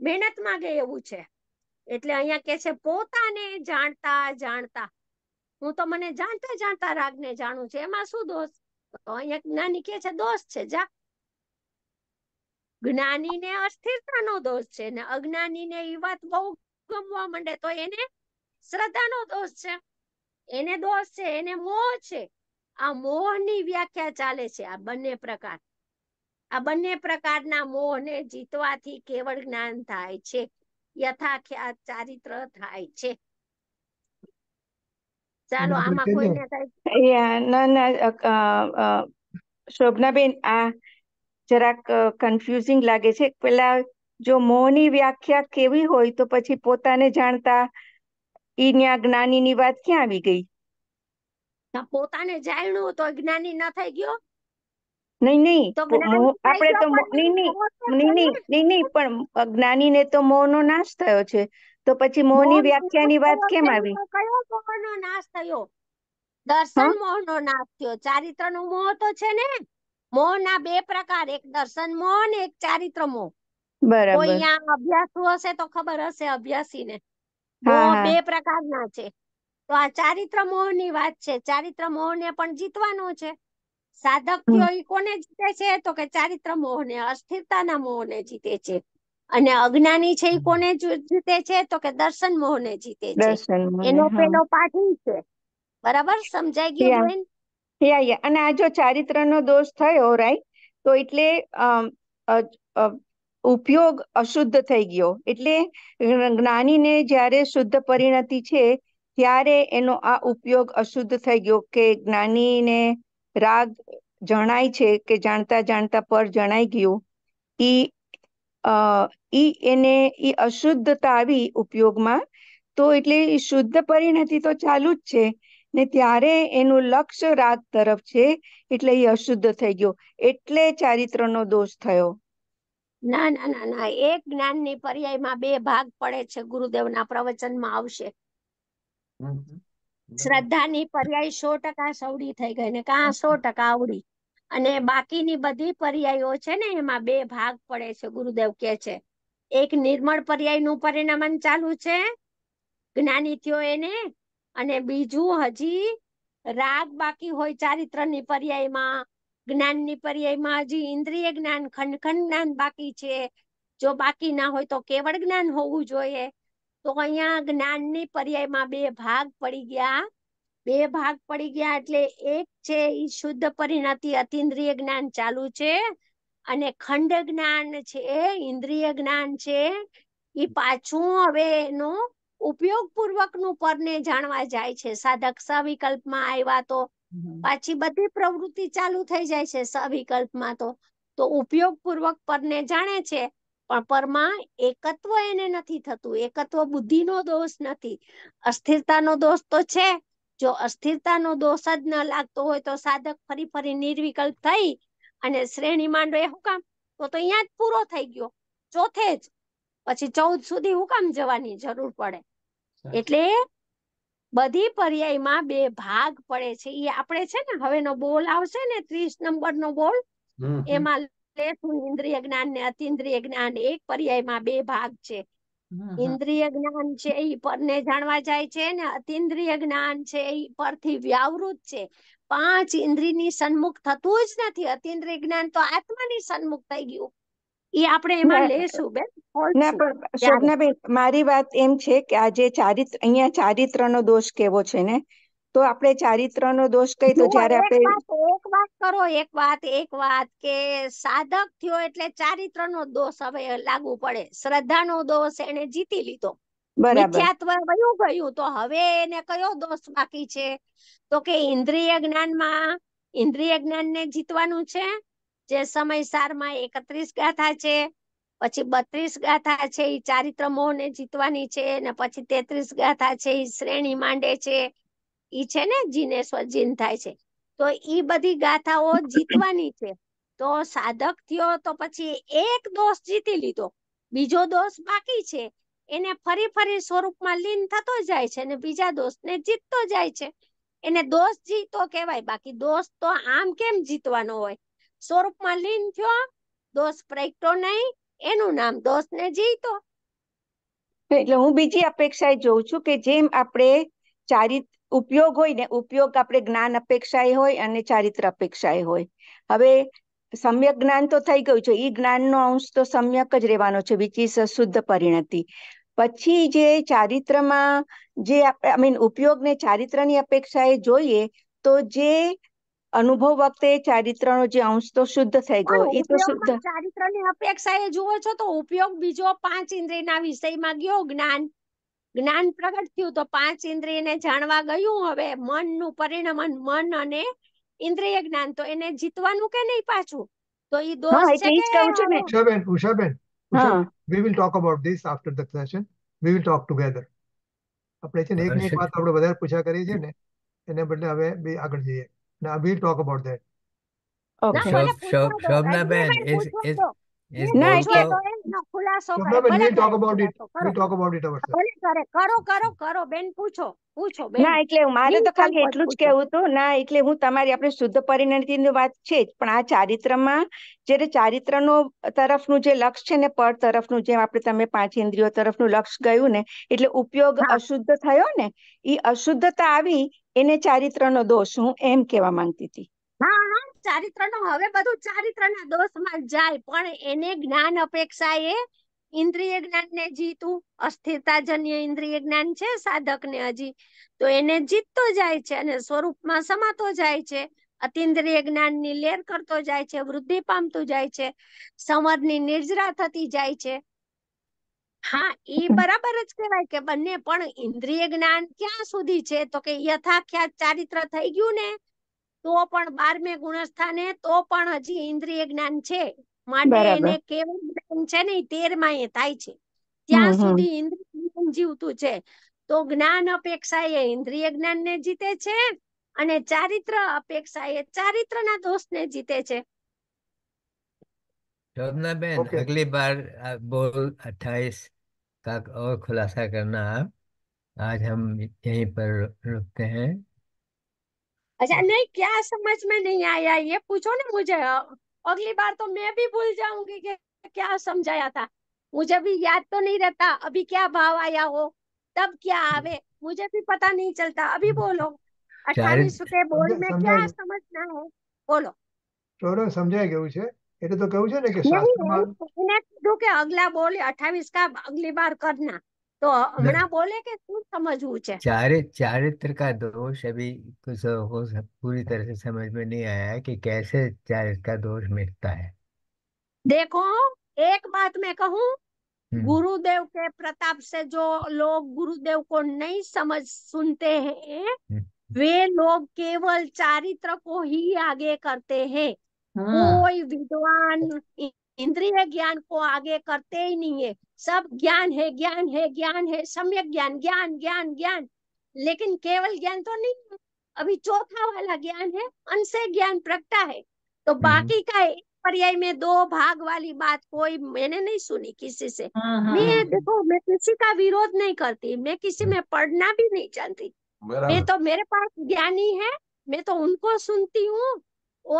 મહેનત માગે એવું છે એટલે અહીંયા કે છે પોતાને જાણતા જાણતા હું તો મને જાણતા જાણતા રાગને જાણું છું એમાં શું દોષ અહીંયા જ્ઞાની કે છે દોષ છે જા જ્ઞાનીને અસ્થિરતાનો દોષ છે ને અજ્ઞાનીને એ વાત બહુ ગમવા માંડે તો એને શ્રદ્ધાનો દોષ છે એને દોષ છે એને મોહ છે આ મોહની વ્યાખ્યા ચાલે છે આ બંને પ્રકાર આ બંને પ્રકારના મોહને જીતવાથી કેવળ જ્ઞાન થાય છે યથા ચારિત્ર થાય છે ચાલો આમાં કોઈ થાય ના ના શોભનાબેન આ જરાક કન્ફ્યુઝિંગ લાગે છે પેલા જો મોહની વ્યાખ્યા કેવી હોય તો પછી પોતાને જાણતા ઈન્યા જ્ઞાનીની વાત ક્યાં આવી ગઈ પોતાને જાણ્યું તો જ્ઞાની ન થઈ ગયો નહીં નહીં આપણે તો નહીં નહીં નહીં નહીં પણ જ્ઞાનીને તો મોહનો નાશ થયો છે તો પછી મોહની ની વાત કેમ આવી કયો નો નાશ થયો દર્શન નો નાશ થયો ચારિત્ર નું મોહ તો છે ને મોહ ના બે પ્રકાર એક દર્શન મોહ ને એક ચારિત્ર મોહ બરાબર અહીંયા અભ્યાસુ હશે તો ખબર હશે અભ્યાસી ને બે પ્રકારના છે તો આ ચારિત્ર મોહ ની વાત છે ચારિત્ર મોહ ને પણ જીતવાનો છે સાધક થયો કોને જીતે છે તો કે ચારિત્ર મોહ ને અસ્થિરતા ના મોહ ને જીતે છે અને અજ્ઞાની છે એ કોને જીતે છે તો કે દર્શન મોહ ને જીતે છે એનો પેલો પાઠી છે બરાબર સમજાઈ ગયું બેન યા યા અને આ જો ચારિત્રનો દોષ થયો રાઈટ તો એટલે ઉપયોગ અશુદ્ધ થઈ ગયો એટલે જ્ઞાનીને જ્યારે શુદ્ધ પરિણતિ છે ત્યારે એનો આ ઉપયોગ અશુદ્ધ થઈ ગયો કે જ્ઞાનીને રાગ જણાય છે કે જાણતા જાણતા પર જણાઈ ગયું ઈ ઈ એને ઈ અશુદ્ધતા આવી ઉપયોગમાં તો એટલે શુદ્ધ પરિણતિ તો ચાલુ જ છે ને ત્યારે એનું લક્ષ્ય રાગ તરફ છે એટલે એ અશુદ્ધ થઈ ગયો એટલે ચારિત્રનો દોષ થયો ના ના ના ના એક જ્ઞાનની પર્યાયમાં બે ભાગ પડે છે ગુરુદેવના પ્રવચનમાં આવશે શ્રદ્ધાની પર્યાય સો ટકા સવડી થઈ ગઈ ને કા સો ટકા આવડી અને બાકીની બધી પર્યાયો છે ને એમાં બે ભાગ પડે છે ગુરુદેવ કે છે એક નિર્મળ પર્યાયનું પરિણમન ચાલુ છે જ્ઞાની થયો એને અને બીજું હજી રાગ બાકી હોય ચારિત્રની પર્યાયમાં જ્ઞાનની પર્યાયમાં હજી ઇન્દ્રિય જ્ઞાન ખંડખંડ જ્ઞાન બાકી છે જો બાકી ના હોય તો કેવળ જ્ઞાન હોવું જોઈએ તો અહીંયા જ્ઞાનની પર્યાયમાં બે ભાગ પડી ગયા બે ભાગ પડી ગયા એટલે એક છે એ શુદ્ધ પરિણતિ અતિન્દ્રિય જ્ઞાન ચાલુ છે અને ખંડ જ્ઞાન છે ઇન્દ્રિય જ્ઞાન છે એ પાછું હવે એનું ઉપયોગ પૂર્વક ઉપયોગપૂર્વકનું પરને જાણવા જાય છે સાધક સવિકલ્પમાં આવ્યા તો પાછી બધી પ્રવૃત્તિ ચાલુ થઈ જાય છે સવિકલ્પમાં તો તો ઉપયોગ ઉપયોગપૂર્વક પરને જાણે છે પણ પરમાં એકત્વ એને નથી થતું એકત્વ બુદ્ધિનો દોષ નથી અસ્થિરતાનો દોષ તો છે જો અસ્થિરતાનો દોષ જ ન લાગતો હોય તો સાધક ફરી ફરી નિર્વિકલ્પ થઈ અને શ્રેણી માંડો એ હુકામ તો તો અહીંયા જ પૂરો થઈ ગયો ચોથે જ પછી ચૌદ સુધી હુકામ જવાની જરૂર પડે એટલે બધી પર્યાયમાં બે ભાગ પડે છે એ આપણે છે ને હવેનો બોલ આવશે ને ત્રીસ નંબરનો બોલ એમાં લેશું ઇન્દ્રિય જ્ઞાન ને અતિન્દ્રિય જ્ઞાન એક પર્યાયમાં બે ભાગ છે ઇન્દ્રિય જ્ઞાન છે એ પરને જાણવા જાય છે ને અતિન્દ્રિય જ્ઞાન છે એ પરથી વ્યાવૃત છે પાંચ ઇન્દ્રિયની સન્મુખ થતું જ નથી અતિન્દ્રિય જ્ઞાન તો આત્માની સન્મુખ થઈ ગયું એ આપણે એમાં લેશું બેન ના પણ શોભનાબેન મારી વાત એમ છે કે આ ચારિત્ર અહીંયા ચારિત્રનો દોષ કેવો છે ને તો આપણે ચારિત્રનો દોષ કઈ તો જ્યારે આપણે એક વાત કરો એક વાત એક વાત કે સાધક થયો એટલે ચારિત્રનો દોષ હવે લાગુ પડે શ્રદ્ધાનો દોષ એને જીતી લીધો મિથ્યાત્વ વયું ગયું તો હવે એને કયો દોષ બાકી છે તો કે ઇન્દ્રિય જ્ઞાનમાં ઇન્દ્રિય જ્ઞાનને જીતવાનું છે જે સમયસારમાં એકત્રીસ ગાથા છે પછી બત્રીસ ગાથા છે એ ચારિત્ર મોહને જીતવાની છે ને પછી તેત્રીસ ગાથા છે એ શ્રેણી માંડે છે ઈ છે ને જીને સ્વજીન થાય છે તો ઈ બધી ગાથાઓ જીતવાની છે તો સાધક થયો તો પછી એક દોષ જીતી લીધો બીજો દોષ બાકી છે એને ફરી ફરી સ્વરૂપમાં લીન થતો જાય છે અને બીજા દોષને જીતતો જાય છે એને દોષ જીતો કહેવાય બાકી દોષ તો આમ કેમ જીતવાનો હોય સ્વરૂપમાં લીન થયો દોષ પ્રગટો નહીં એનું નામ દોષને જીતો એટલે હું બીજી અપેક્ષાએ જોઉં છું કે જેમ આપણે ચારિત ઉપયોગ હોય ને ઉપયોગ આપણે જ્ઞાન અપેક્ષાએ હોય અને ચારિત્ર અપેક્ષાએ હોય હવે સમ્યક જ્ઞાન તો થઈ ગયું છે એ જ્ઞાનનો અંશ તો સમ્યક જ રહેવાનો છે બીજી ઇઝ શુદ્ધ પરિણતિ પછી જે ચારિત્રમાં જે આપણે આઈ મીન ઉપયોગને ચારિત્રની અપેક્ષાએ જોઈએ તો જે અનુભવ વખતે ચારિત્રનો જે અંશ તો શુદ્ધ થઈ ગયો એ તો શુદ્ધ ચારિત્રની અપેક્ષા એ જુઓ છો તો ઉપયોગ બીજો પાંચ ઇન્દ્રિયના વિષયમાં ગયો જ્ઞાન જ્ઞાન પ્રગટ થયું તો પાંચ ઇન્દ્રિયને જાણવા ગયું હવે મનનું પરિણમન મન અને ઇન્દ્રિય જ્ઞાન તો એને જીતવાનું કે નહીં પાછું તો એ દોષ છે કે Ushaben Ushaben we will talk about this after the session we will talk together આપણે છે ને એક એક વાત આપણે વધારે પૂછા કરીએ છીએ ને એને બદલે હવે બે આગળ જઈએ Now we'll talk about that. Okay. Shobna is is એટલું જ કહેવું હતું ના એટલે હું તમારી આપણે શુદ્ધ પરિણતિની વાત છે પણ આ ચારિત્રમાં જ્યારે ચારિત્રનો તરફનું જે લક્ષ છે ને પર તરફ નું જેમ આપણે તમે પાંચ ઇન્દ્રિયો તરફનું લક્ષ ગયું ને એટલે ઉપયોગ અશુદ્ધ થયો ને એ અશુદ્ધતા આવી એને ચારિત્રનો દોષ હું એમ કેવા માંગતી હતી હા હા ચારિત્રનો હવે બધું ચારિત્રના દોષમાં જાય પણ એને જ્ઞાન અપેક્ષા એ ઇન્દ્રિય જ્ઞાનને જીતું અસ્થિરતાજન્ય ઇન્દ્રિય જ્ઞાન છે સાધકને હજી તો એને જીતતો જાય છે અને સ્વરૂપમાં સમાતો જાય છે અતિન્દ્રિય જ્ઞાનની લેર કરતો જાય છે વૃદ્ધિ પામતો જાય છે સંવાદની નિર્જરા થતી જાય છે હા એ બરાબર જ કહેવાય કે બંને પણ ઇન્દ્રિય જ્ઞાન ક્યાં સુધી છે તો કે યથાખ્યાત ચારિત્ર થઈ ગયું ને તો પણ બારમે ગુણસ્થાને તો પણ હજી ઇન્દ્રિય જ્ઞાન છે માટે એને કેવળ જ્ઞાન છે ને તેરમા એ થાય છે ત્યાં સુધી ઇન્દ્રિય જીવતું છે તો જ્ઞાન અપેક્ષા એ ઇન્દ્રિય જ્ઞાન ને જીતે છે અને ચારિત્ર અપેક્ષા એ ચારિત્ર ના દોષ ને જીતે છે शोभना बेन okay. अगली बार बोल तक और खुलासा करना आप आज हम यहीं पर रुकते हैं अच्छा नहीं क्या समझ में नहीं आया ये पूछो ना मुझे अगली बार तो मैं भी भूल जाऊंगी कि क्या समझाया था मुझे भी याद तो नहीं रहता अभी क्या भाव आया हो तब क्या आवे मुझे भी पता नहीं चलता अभी बोलो अठारह के बोर्ड में क्या समझना है बोलो ચોરસ સમજાઈ ગયું છે એટલે તો કહું છે ને કે શાસ્ત્રમાં કીધું કે અગલા બોલે 28 કા અગલી વાર કરના તો हमारा બોલે કે શું સમજવું છે ચારે ચારિત્ર કા દોષ અભી કુછ હો પૂરી તરહ સે સમજ મે નહીં આયા કે કેસે ચારિત્ર કા દોષ મિટતા હે દેખો એક બાત મે કહું गुरुदेव के प्रताप से जो लोग गुरुदेव को नहीं समझ सुनते हैं वे लोग केवल चारित्र को ही आगे करते हैं हाँ। कोई विद्वान इंद्रिय ज्ञान को आगे करते ही नहीं है सब ज्ञान है ज्ञान है ज्ञान है सम्यक ज्ञान ज्ञान ज्ञान ज्ञान लेकिन केवल ज्ञान तो नहीं है अभी चौथा वाला ज्ञान है अनसे ज्ञान प्रगटा है तो हम्म। बाकी का एक पर्याय में दो भाग वाली बात कोई मैंने नहीं सुनी किसी से हाँ, हाँ, मैं देखो मैं किसी का विरोध नहीं करती मैं किसी में पढ़ना भी नहीं चाहती मैं तो मेरे पास ज्ञानी है मैं तो उनको सुनती हूँ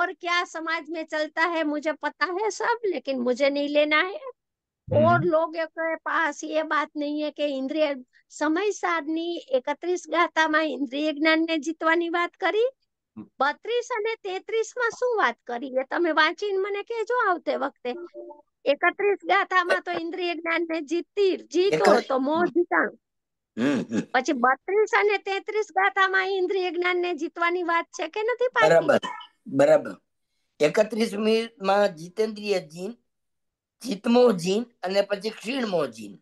और क्या समाज में चलता है मुझे पता है सब लेकिन मुझे नहीं लेना है और लोगों के पास ये बात नहीं है કે ઇન્દ્રિય સમય સારની એકત્રીસ ગાતામાં ઇન્દ્રિય જ્ઞાનને જીતવાની વાત કરી બત્રીસ અને તેત્રીસ માં શું વાત કરી એ તમે વાંચીને મને કહેજો આવતે વખતે એકત્રીસ ગાથામાં તો ઇન્દ્રિય જ્ઞાન ને જીતી જીતો તો મોહ જીતાણું પછી બત્રીસ અને તેત્રીસ ગાથામાં ઇન્દ્રિય જ્ઞાન ને જીતવાની વાત છે કે નથી પાડી બરાબર એકત્રીસમી માં જીતેન્દ્રિય જીન ચિતમો જીન અને પછી ક્ષીણમો જીન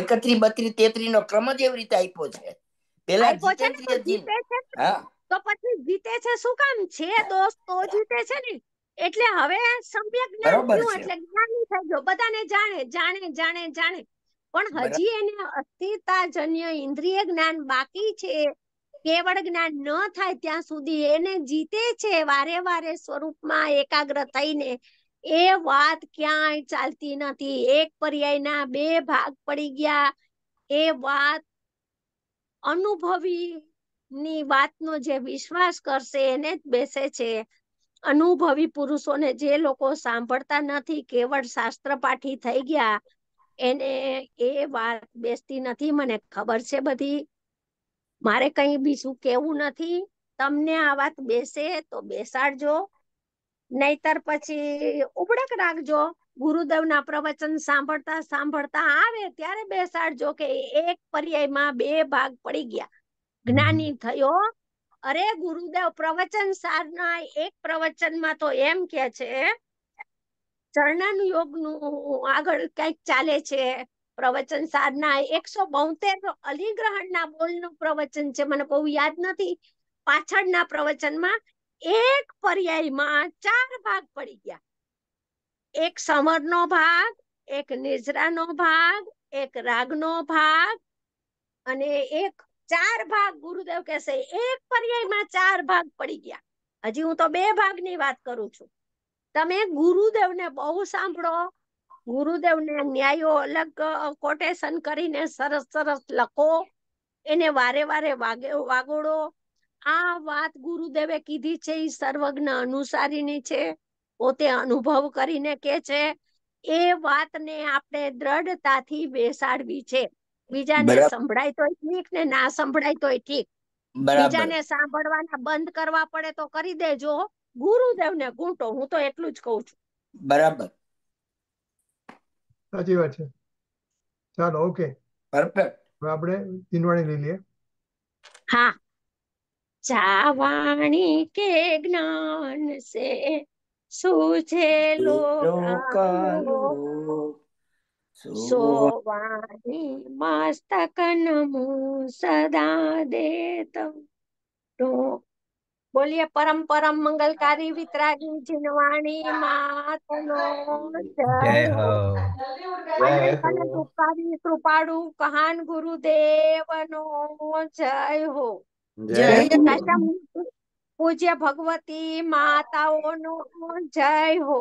એકત્રી બત્રી તેત્રી નો ક્રમ જ એવી રીતે આપ્યો છે પેલા જીતેન્દ્રિય જીન હા તો પછી જીતે છે શું કામ છે દોસ્તો જીતે છે ને એટલે હવે સમ્યક જ્ઞાન થયું એટલે જ્ઞાની થઈ ગયો બધાને જાણે જાણે જાણે જાણે પણ હજી એને અસ્થિરતાજન્ય ઇન્દ્રિય જ્ઞાન બાકી છે કેવળ જ્ઞાન ન થાય ત્યાં સુધી એને જીતે છે વારે વારે સ્વરૂપમાં એકાગ્ર થઈને એ વાત ક્યાંય ચાલતી નથી એક પર્યાયના બે ભાગ પડી ગયા એ વાત અનુભવી ની વાતનો જે વિશ્વાસ કરશે એને જ બેસે છે અનુભવી પુરુષોને જે લોકો સાંભળતા નથી કેવળ શાસ્ત્ર પાઠી થઈ ગયા એને એ વાત બેસતી નથી મને ખબર છે બધી મારે કઈ બીજું કેવું નથી તમને આ વાત બેસે તો બેસાડજો નહીતર પછી ઉબડક રાખજો ગુરુદેવના પ્રવચન સાંભળતા સાંભળતા આવે ત્યારે બેસાડજો કે એક પર્યાયમાં બે ભાગ પડી ગયા જ્ઞાની થયો અરે ગુરુદેવ પ્રવચન સારના એક પ્રવચનમાં તો એમ કે છે ચરણાનુયોગનું આગળ કઈક ચાલે છે પ્રવચન સાધના એકસો બોતેર નો અલીગ્રહણના બોલનું પ્રવચન છે મને બહુ યાદ નથી પાછળના પ્રવચનમાં એક પર્યાયમાં ચાર ભાગ પડી ગયા એક સમરનો ભાગ એક નિજરાનો ભાગ એક રાગનો ભાગ અને એક ચાર ભાગ ગુરુદેવ કહેશે એક પર્યાયમાં ચાર ભાગ પડી ગયા હજી હું તો બે ભાગની વાત કરું છું તમે ગુરુદેવને બહુ સાંભળો ગુરુદેવ ને ન્યાયો અલગ કોટેશન કરીને સરસ સરસ લખો એને વારે વારે વાગે વાગોડો આ વાત ગુરુદેવે કીધી છે એ સર્વજ્ઞ અનુસારીની છે પોતે અનુભવ કરીને કે છે એ વાતને આપણે દ્રઢતાથી બેસાડવી છે બીજાને સંભળાય તોય ઠીક ને ના સંભળાય તોય ઠીક બીજાને સાંભળવાના બંધ કરવા પડે તો કરી દેજો ગુરુદેવને ગૂંટો હું તો એટલું જ કઉ છું બરાબર સાચી વાત છે ચાલો ઓકે પરફેક્ટ હવે આપણે તીનવાણી લઈ લઈએ હા જાવાણી કે જ્ઞાન સે સૂઝે લોકાલો सोवाणी मस्तक नमो सदा देत બોલીએ પરમ પરમ મંગલકારી વિતરાગી જીનવાણી માતનો જય હો કૃપાવી કૃપાળુ કહાન ગુરુદેવનો જય હો જય પૂજ્ય ભગવતી માતાઓનો જય હો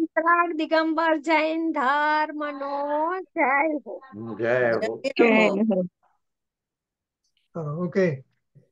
વિતરાગ દિગંબર જૈન ધર્મનો જય હો જય હો ઓકે